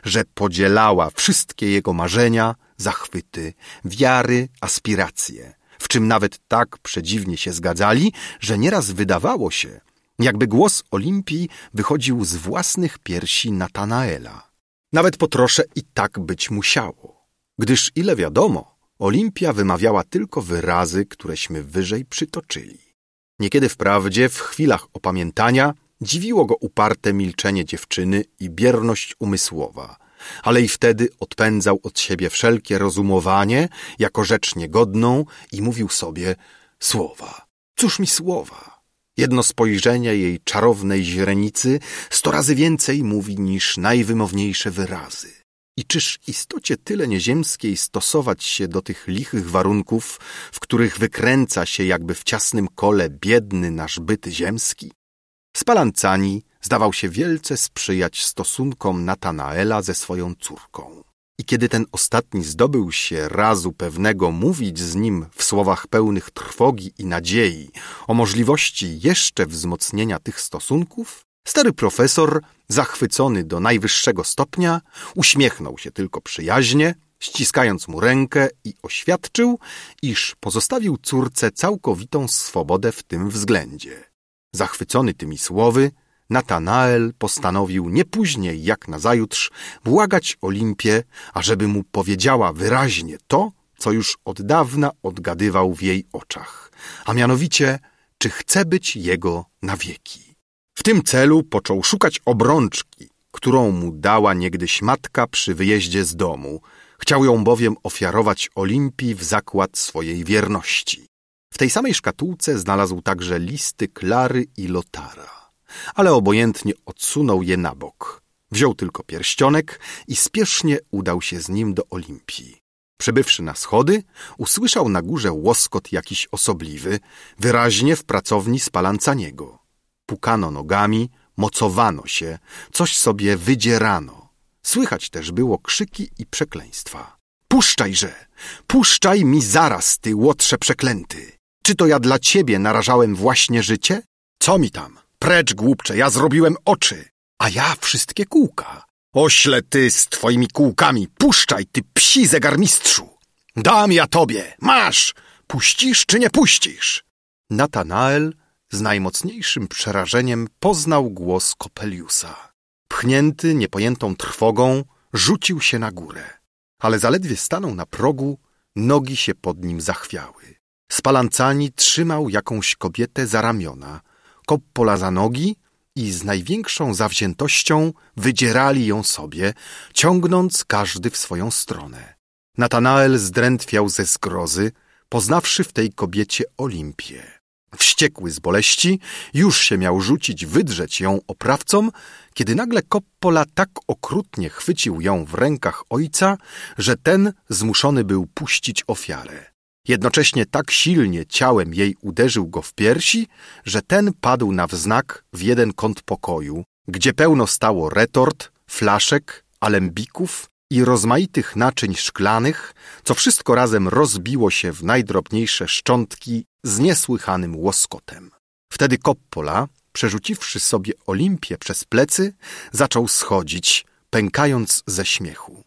A: że podzielała wszystkie jego marzenia, zachwyty, wiary, aspiracje, w czym nawet tak przedziwnie się zgadzali, że nieraz wydawało się, jakby głos Olimpii wychodził z własnych piersi Natanaela. Nawet po trosze i tak być musiało, gdyż ile wiadomo, Olimpia wymawiała tylko wyrazy, któreśmy wyżej przytoczyli. Niekiedy wprawdzie w chwilach opamiętania dziwiło go uparte milczenie dziewczyny i bierność umysłowa, ale i wtedy odpędzał od siebie wszelkie rozumowanie jako rzecz niegodną i mówił sobie słowa. Cóż mi słowa? Jedno spojrzenie jej czarownej źrenicy sto razy więcej mówi niż najwymowniejsze wyrazy. I czyż istocie tyle nieziemskiej stosować się do tych lichych warunków, w których wykręca się jakby w ciasnym kole biedny nasz byt ziemski? Spalancani zdawał się wielce sprzyjać stosunkom Natanaela ze swoją córką. I kiedy ten ostatni zdobył się razu pewnego mówić z nim w słowach pełnych trwogi i nadziei o możliwości jeszcze wzmocnienia tych stosunków, stary profesor, zachwycony do najwyższego stopnia, uśmiechnął się tylko przyjaźnie, ściskając mu rękę i oświadczył, iż pozostawił córce całkowitą swobodę w tym względzie. Zachwycony tymi słowy, Natanael postanowił nie później jak nazajutrz błagać Olimpię, ażeby mu powiedziała wyraźnie to, co już od dawna odgadywał w jej oczach, a mianowicie, czy chce być jego na wieki. W tym celu począł szukać obrączki, którą mu dała niegdyś matka przy wyjeździe z domu. Chciał ją bowiem ofiarować Olimpii w zakład swojej wierności. W tej samej szkatułce znalazł także listy Klary i Lotara ale obojętnie odsunął je na bok. Wziął tylko pierścionek i spiesznie udał się z nim do Olimpii. Przybywszy na schody, usłyszał na górze łoskot jakiś osobliwy, wyraźnie w pracowni spalancaniego. Pukano nogami, mocowano się, coś sobie wydzierano. Słychać też było krzyki i przekleństwa. Puszczajże! Puszczaj mi zaraz, ty łotrze przeklęty! Czy to ja dla ciebie narażałem właśnie życie? Co mi tam? Precz, głupcze, ja zrobiłem oczy, a ja wszystkie kółka. Ośle ty z twoimi kółkami, puszczaj, ty psi zegarmistrzu. Dam ja tobie, masz! Puścisz czy nie puścisz? Natanael z najmocniejszym przerażeniem poznał głos Kopeliusa. Pchnięty niepojętą trwogą, rzucił się na górę. Ale zaledwie stanął na progu, nogi się pod nim zachwiały. Spalancani trzymał jakąś kobietę za ramiona, Coppola za nogi i z największą zawziętością wydzierali ją sobie, ciągnąc każdy w swoją stronę. Natanael zdrętwiał ze zgrozy, poznawszy w tej kobiecie Olimpię. Wściekły z boleści, już się miał rzucić, wydrzeć ją oprawcom, kiedy nagle Coppola tak okrutnie chwycił ją w rękach ojca, że ten zmuszony był puścić ofiarę. Jednocześnie tak silnie ciałem jej uderzył go w piersi, że ten padł na wznak w jeden kąt pokoju, gdzie pełno stało retort, flaszek, alembików i rozmaitych naczyń szklanych, co wszystko razem rozbiło się w najdrobniejsze szczątki z niesłychanym łoskotem. Wtedy Coppola, przerzuciwszy sobie Olimpię przez plecy, zaczął schodzić, pękając ze śmiechu.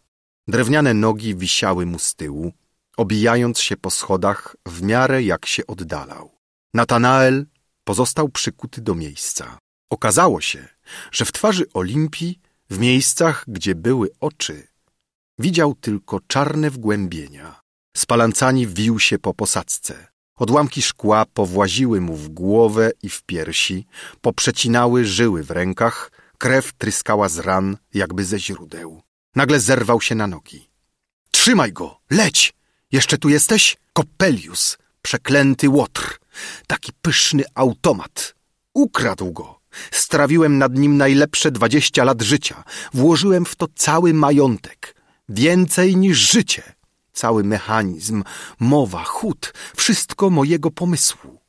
A: Drewniane nogi wisiały mu z tyłu, obijając się po schodach w miarę jak się oddalał. Natanael pozostał przykuty do miejsca. Okazało się, że w twarzy Olimpii, w miejscach, gdzie były oczy, widział tylko czarne wgłębienia. Spalancani wił się po posadzce. Odłamki szkła powłaziły mu w głowę i w piersi, poprzecinały żyły w rękach, krew tryskała z ran jakby ze źródeł. Nagle zerwał się na nogi. Trzymaj go! Leć! Jeszcze tu jesteś? Kopelius, przeklęty łotr. Taki pyszny automat. Ukradł go. Strawiłem nad nim najlepsze dwadzieścia lat życia. Włożyłem w to cały majątek. Więcej niż życie. Cały mechanizm, mowa, chód, wszystko mojego pomysłu.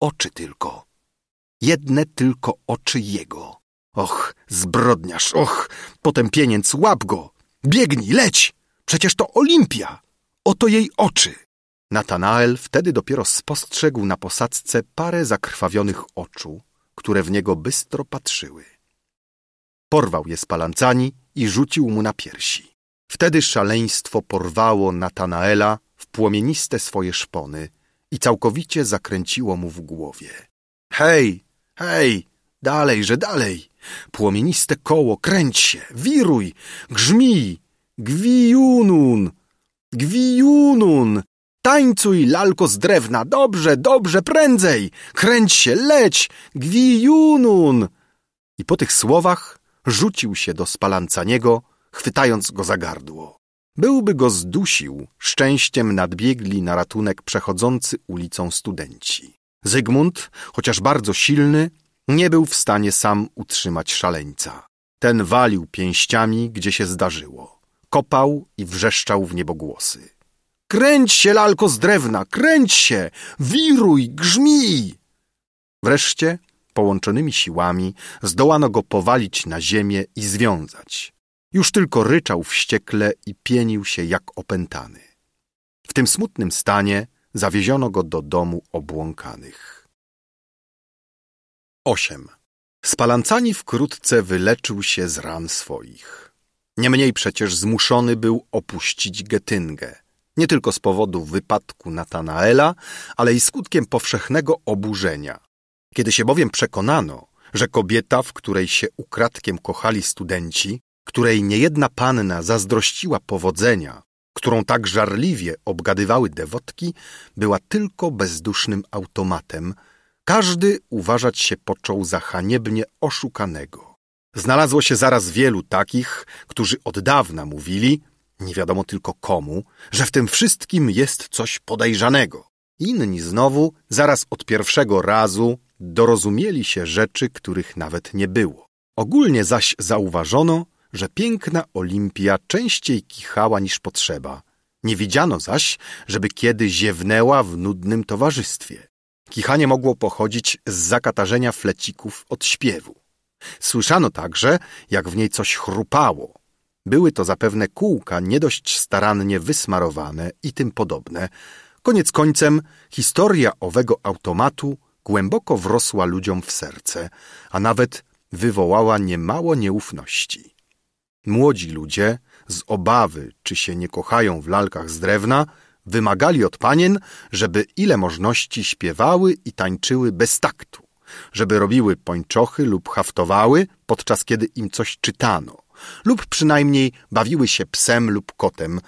A: Oczy tylko. Jedne tylko oczy jego. Och, zbrodniarz, och, potępieniec, łap go! Biegnij, leć! Przecież to Olimpia! Oto jej oczy! Natanael wtedy dopiero spostrzegł na posadzce parę zakrwawionych oczu, które w niego bystro patrzyły. Porwał je z palancani i rzucił mu na piersi. Wtedy szaleństwo porwało Natanaela w płomieniste swoje szpony i całkowicie zakręciło mu w głowie. Hej, hej, dalejże, dalej! Płomieniste koło, kręć się, wiruj, grzmij, gwijunun, Gwijunun! Tańcuj, lalko z drewna! Dobrze, dobrze, prędzej! Kręć się, leć! Gwijunun! I po tych słowach rzucił się do spalancaniego, chwytając go za gardło. Byłby go zdusił, szczęściem nadbiegli na ratunek przechodzący ulicą studenci. Zygmunt, chociaż bardzo silny, nie był w stanie sam utrzymać szaleńca. Ten walił pięściami, gdzie się zdarzyło kopał i wrzeszczał w niebogłosy. Kręć się, lalko z drewna, kręć się, wiruj, grzmij! Wreszcie, połączonymi siłami, zdołano go powalić na ziemię i związać. Już tylko ryczał wściekle i pienił się jak opętany. W tym smutnym stanie zawieziono go do domu obłąkanych. 8. Spalancani wkrótce wyleczył się z ran swoich. Niemniej przecież zmuszony był opuścić Getyngę, nie tylko z powodu wypadku Natanaela, ale i skutkiem powszechnego oburzenia. Kiedy się bowiem przekonano, że kobieta, w której się ukradkiem kochali studenci, której niejedna panna zazdrościła powodzenia, którą tak żarliwie obgadywały dewotki, była tylko bezdusznym automatem, każdy uważać się począł za haniebnie oszukanego. Znalazło się zaraz wielu takich, którzy od dawna mówili, nie wiadomo tylko komu, że w tym wszystkim jest coś podejrzanego. Inni znowu zaraz od pierwszego razu dorozumieli się rzeczy, których nawet nie było. Ogólnie zaś zauważono, że piękna Olimpia częściej kichała niż potrzeba. Nie widziano zaś, żeby kiedy ziewnęła w nudnym towarzystwie. Kichanie mogło pochodzić z zakatarzenia flecików od śpiewu. Słyszano także, jak w niej coś chrupało. Były to zapewne kółka nie dość starannie wysmarowane i tym podobne. Koniec końcem historia owego automatu głęboko wrosła ludziom w serce, a nawet wywołała niemało nieufności. Młodzi ludzie, z obawy, czy się nie kochają w lalkach z drewna, wymagali od panien, żeby ile możności śpiewały i tańczyły bez taktu żeby robiły pończochy lub haftowały, podczas kiedy im coś czytano, lub przynajmniej bawiły się psem lub kotem,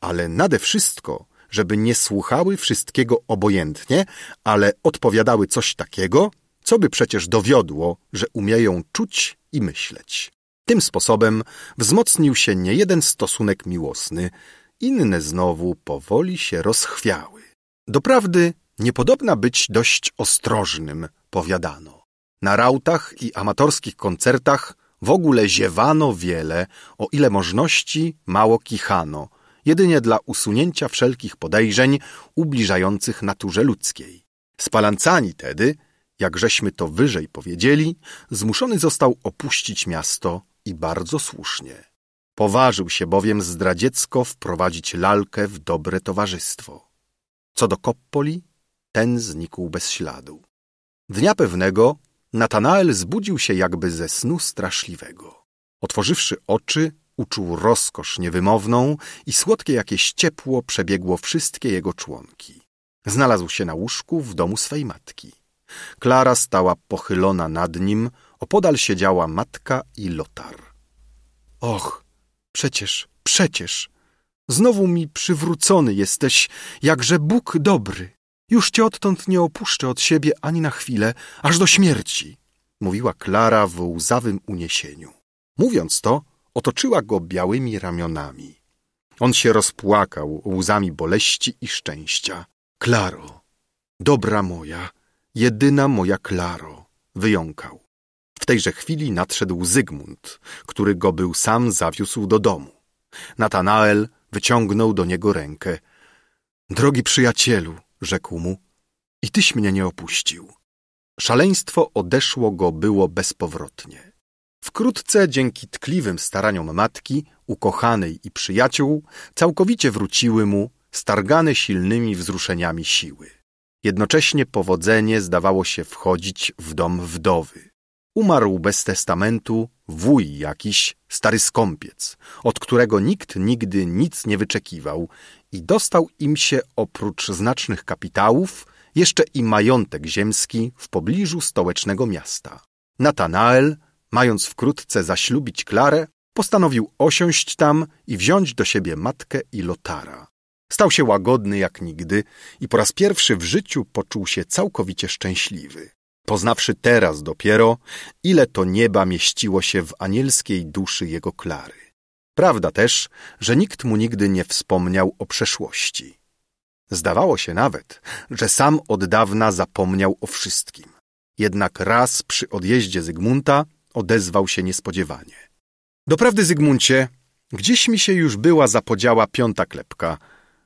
A: ale nade wszystko, żeby nie słuchały wszystkiego obojętnie, ale odpowiadały coś takiego, co by przecież dowiodło, że umieją czuć i myśleć. Tym sposobem wzmocnił się niejeden stosunek miłosny, inne znowu powoli się rozchwiały. Doprawdy Niepodobna być dość ostrożnym, powiadano. Na rautach i amatorskich koncertach w ogóle ziewano wiele, o ile możności mało kichano, jedynie dla usunięcia wszelkich podejrzeń ubliżających naturze ludzkiej. Spalancani tedy, jak żeśmy to wyżej powiedzieli, zmuszony został opuścić miasto i bardzo słusznie. Poważył się bowiem zdradziecko wprowadzić lalkę w dobre towarzystwo. Co do Koppoli, ten znikł bez śladu. Dnia pewnego Natanael zbudził się jakby ze snu straszliwego. Otworzywszy oczy, uczuł rozkosz niewymowną i słodkie jakieś ciepło przebiegło wszystkie jego członki. Znalazł się na łóżku w domu swej matki. Klara stała pochylona nad nim, opodal siedziała matka i Lotar. Och, przecież, przecież, znowu mi przywrócony jesteś, jakże Bóg dobry. Już cię odtąd nie opuszczę od siebie ani na chwilę, aż do śmierci, mówiła Klara w łzawym uniesieniu. Mówiąc to, otoczyła go białymi ramionami. On się rozpłakał łzami boleści i szczęścia. Klaro, dobra moja, jedyna moja Klaro, wyjąkał. W tejże chwili nadszedł Zygmunt, który go był sam zawiózł do domu. Natanael wyciągnął do niego rękę. Drogi przyjacielu, rzekł mu, i tyś mnie nie opuścił. Szaleństwo odeszło go było bezpowrotnie. Wkrótce, dzięki tkliwym staraniom matki, ukochanej i przyjaciół, całkowicie wróciły mu, stargane silnymi wzruszeniami siły. Jednocześnie powodzenie zdawało się wchodzić w dom wdowy umarł bez testamentu wuj jakiś, stary skąpiec, od którego nikt nigdy nic nie wyczekiwał i dostał im się oprócz znacznych kapitałów jeszcze i majątek ziemski w pobliżu stołecznego miasta. Natanael, mając wkrótce zaślubić Klarę, postanowił osiąść tam i wziąć do siebie matkę i Lotara. Stał się łagodny jak nigdy i po raz pierwszy w życiu poczuł się całkowicie szczęśliwy poznawszy teraz dopiero, ile to nieba mieściło się w anielskiej duszy jego Klary. Prawda też, że nikt mu nigdy nie wspomniał o przeszłości. Zdawało się nawet, że sam od dawna zapomniał o wszystkim. Jednak raz przy odjeździe Zygmunta odezwał się niespodziewanie. Doprawdy, Zygmuncie, gdzieś mi się już była zapodziała piąta klepka.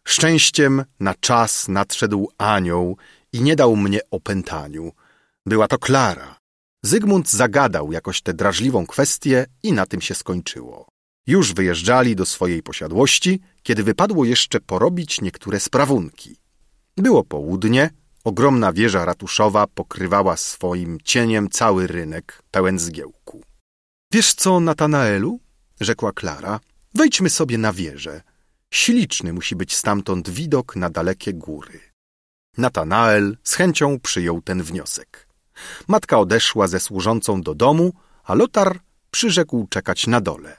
A: Szczęściem na czas nadszedł anioł i nie dał mnie opętaniu – była to Klara. Zygmunt zagadał jakoś tę drażliwą kwestię i na tym się skończyło. Już wyjeżdżali do swojej posiadłości, kiedy wypadło jeszcze porobić niektóre sprawunki. Było południe, ogromna wieża ratuszowa pokrywała swoim cieniem cały rynek, pełen zgiełku. Wiesz co, Natanaelu? rzekła Klara. Wejdźmy sobie na wieżę. Śliczny musi być stamtąd widok na dalekie góry. Natanael z chęcią przyjął ten wniosek. Matka odeszła ze służącą do domu, a Lotar przyrzekł czekać na dole.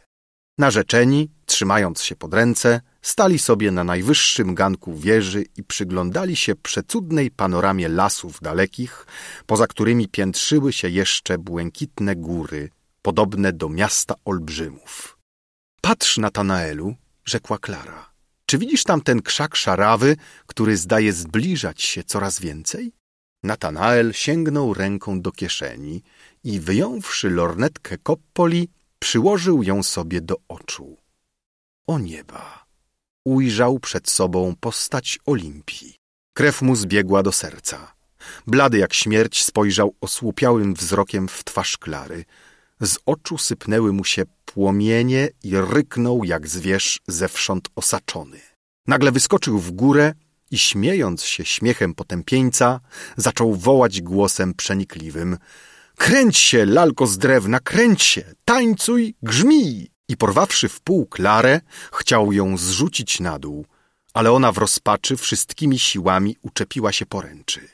A: Narzeczeni, trzymając się pod ręce, stali sobie na najwyższym ganku wieży i przyglądali się przecudnej panoramie lasów dalekich, poza którymi piętrzyły się jeszcze błękitne góry, podobne do miasta olbrzymów. Patrz, Natanaelu, rzekła Klara. Czy widzisz tam ten krzak szarawy, który zdaje zbliżać się coraz więcej? Natanael sięgnął ręką do kieszeni i wyjąwszy lornetkę Koppoli, przyłożył ją sobie do oczu. O nieba! Ujrzał przed sobą postać Olimpii. Krew mu zbiegła do serca. Blady jak śmierć spojrzał osłupiałym wzrokiem w twarz Klary. Z oczu sypnęły mu się płomienie i ryknął jak zwierz zewsząd osaczony. Nagle wyskoczył w górę, i śmiejąc się śmiechem potępieńca, zaczął wołać głosem przenikliwym Kręć się, lalko z drewna, kręć się, tańcuj, grzmij! I porwawszy w pół Klarę, chciał ją zrzucić na dół, ale ona w rozpaczy wszystkimi siłami uczepiła się poręczy.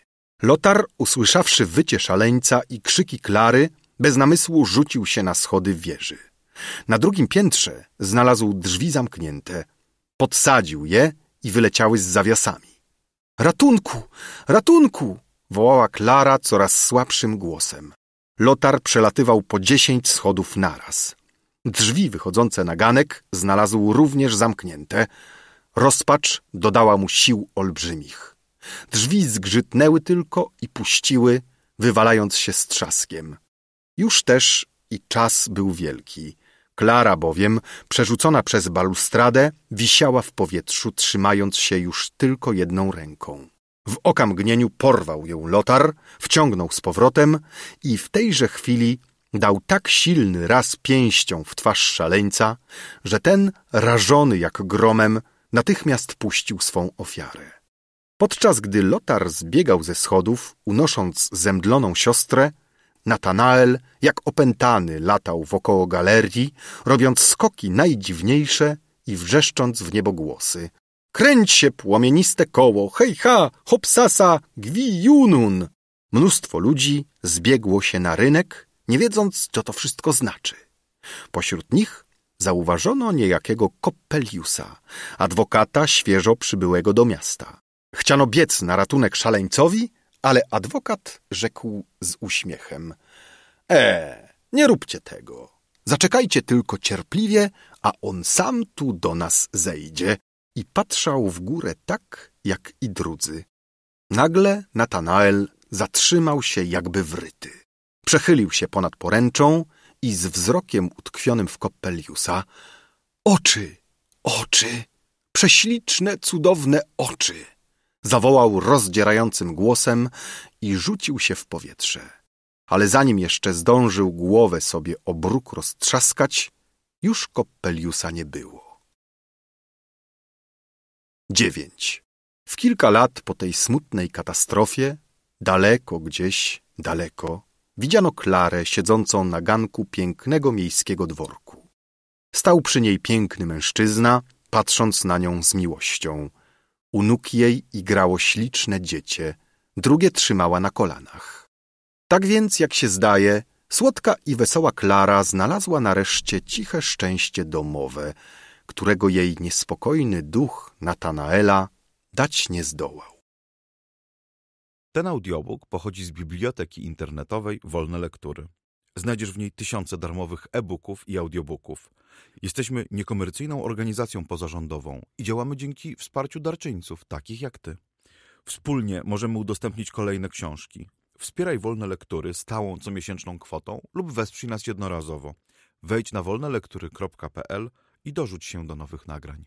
A: Lotar, usłyszawszy wycie szaleńca i krzyki Klary, bez namysłu rzucił się na schody wieży. Na drugim piętrze znalazł drzwi zamknięte, podsadził je i wyleciały z zawiasami. Ratunku! Ratunku! wołała Klara coraz słabszym głosem. Lotar przelatywał po dziesięć schodów naraz. Drzwi wychodzące na ganek znalazł również zamknięte. Rozpacz dodała mu sił olbrzymich. Drzwi zgrzytnęły tylko i puściły, wywalając się z trzaskiem. Już też i czas był wielki. Klara bowiem, przerzucona przez balustradę, wisiała w powietrzu, trzymając się już tylko jedną ręką. W okamgnieniu porwał ją Lotar, wciągnął z powrotem i w tejże chwili dał tak silny raz pięścią w twarz szaleńca, że ten, rażony jak gromem, natychmiast puścił swą ofiarę. Podczas gdy Lotar zbiegał ze schodów, unosząc zemdloną siostrę, Natanael, jak opętany, latał wokoło galerii, robiąc skoki najdziwniejsze i wrzeszcząc w niebogłosy. Kręć się płomieniste koło, hejha, hopsasa, junun! Mnóstwo ludzi zbiegło się na rynek, nie wiedząc, co to wszystko znaczy. Pośród nich zauważono niejakiego Koppeliusa, adwokata świeżo przybyłego do miasta. Chciano biec na ratunek szaleńcowi, ale adwokat rzekł z uśmiechem: E, nie róbcie tego. Zaczekajcie tylko cierpliwie, a on sam tu do nas zejdzie. I patrzał w górę tak, jak i drudzy. Nagle Natanael zatrzymał się jakby wryty. Przechylił się ponad poręczą i z wzrokiem utkwionym w Koppeliusa oczy, oczy, prześliczne, cudowne oczy. Zawołał rozdzierającym głosem i rzucił się w powietrze. Ale zanim jeszcze zdążył głowę sobie o bruk roztrzaskać, już Koppeliusa nie było. 9. W kilka lat po tej smutnej katastrofie, daleko gdzieś, daleko, widziano Klarę siedzącą na ganku pięknego miejskiego dworku. Stał przy niej piękny mężczyzna, patrząc na nią z miłością – u nóg jej igrało śliczne dziecię, drugie trzymała na kolanach. Tak więc, jak się zdaje, słodka i wesoła Klara znalazła nareszcie ciche szczęście domowe, którego jej niespokojny duch Natanaela dać nie zdołał. Ten audiobook pochodzi z biblioteki internetowej Wolne Lektury. Znajdziesz w niej tysiące darmowych e-booków i audiobooków – Jesteśmy niekomercyjną organizacją pozarządową i działamy dzięki wsparciu darczyńców, takich jak ty. Wspólnie możemy udostępnić kolejne książki. Wspieraj wolne lektury stałą comiesięczną kwotą lub wesprzyj nas jednorazowo. Wejdź na wolnelektury.pl i dorzuć się do nowych nagrań.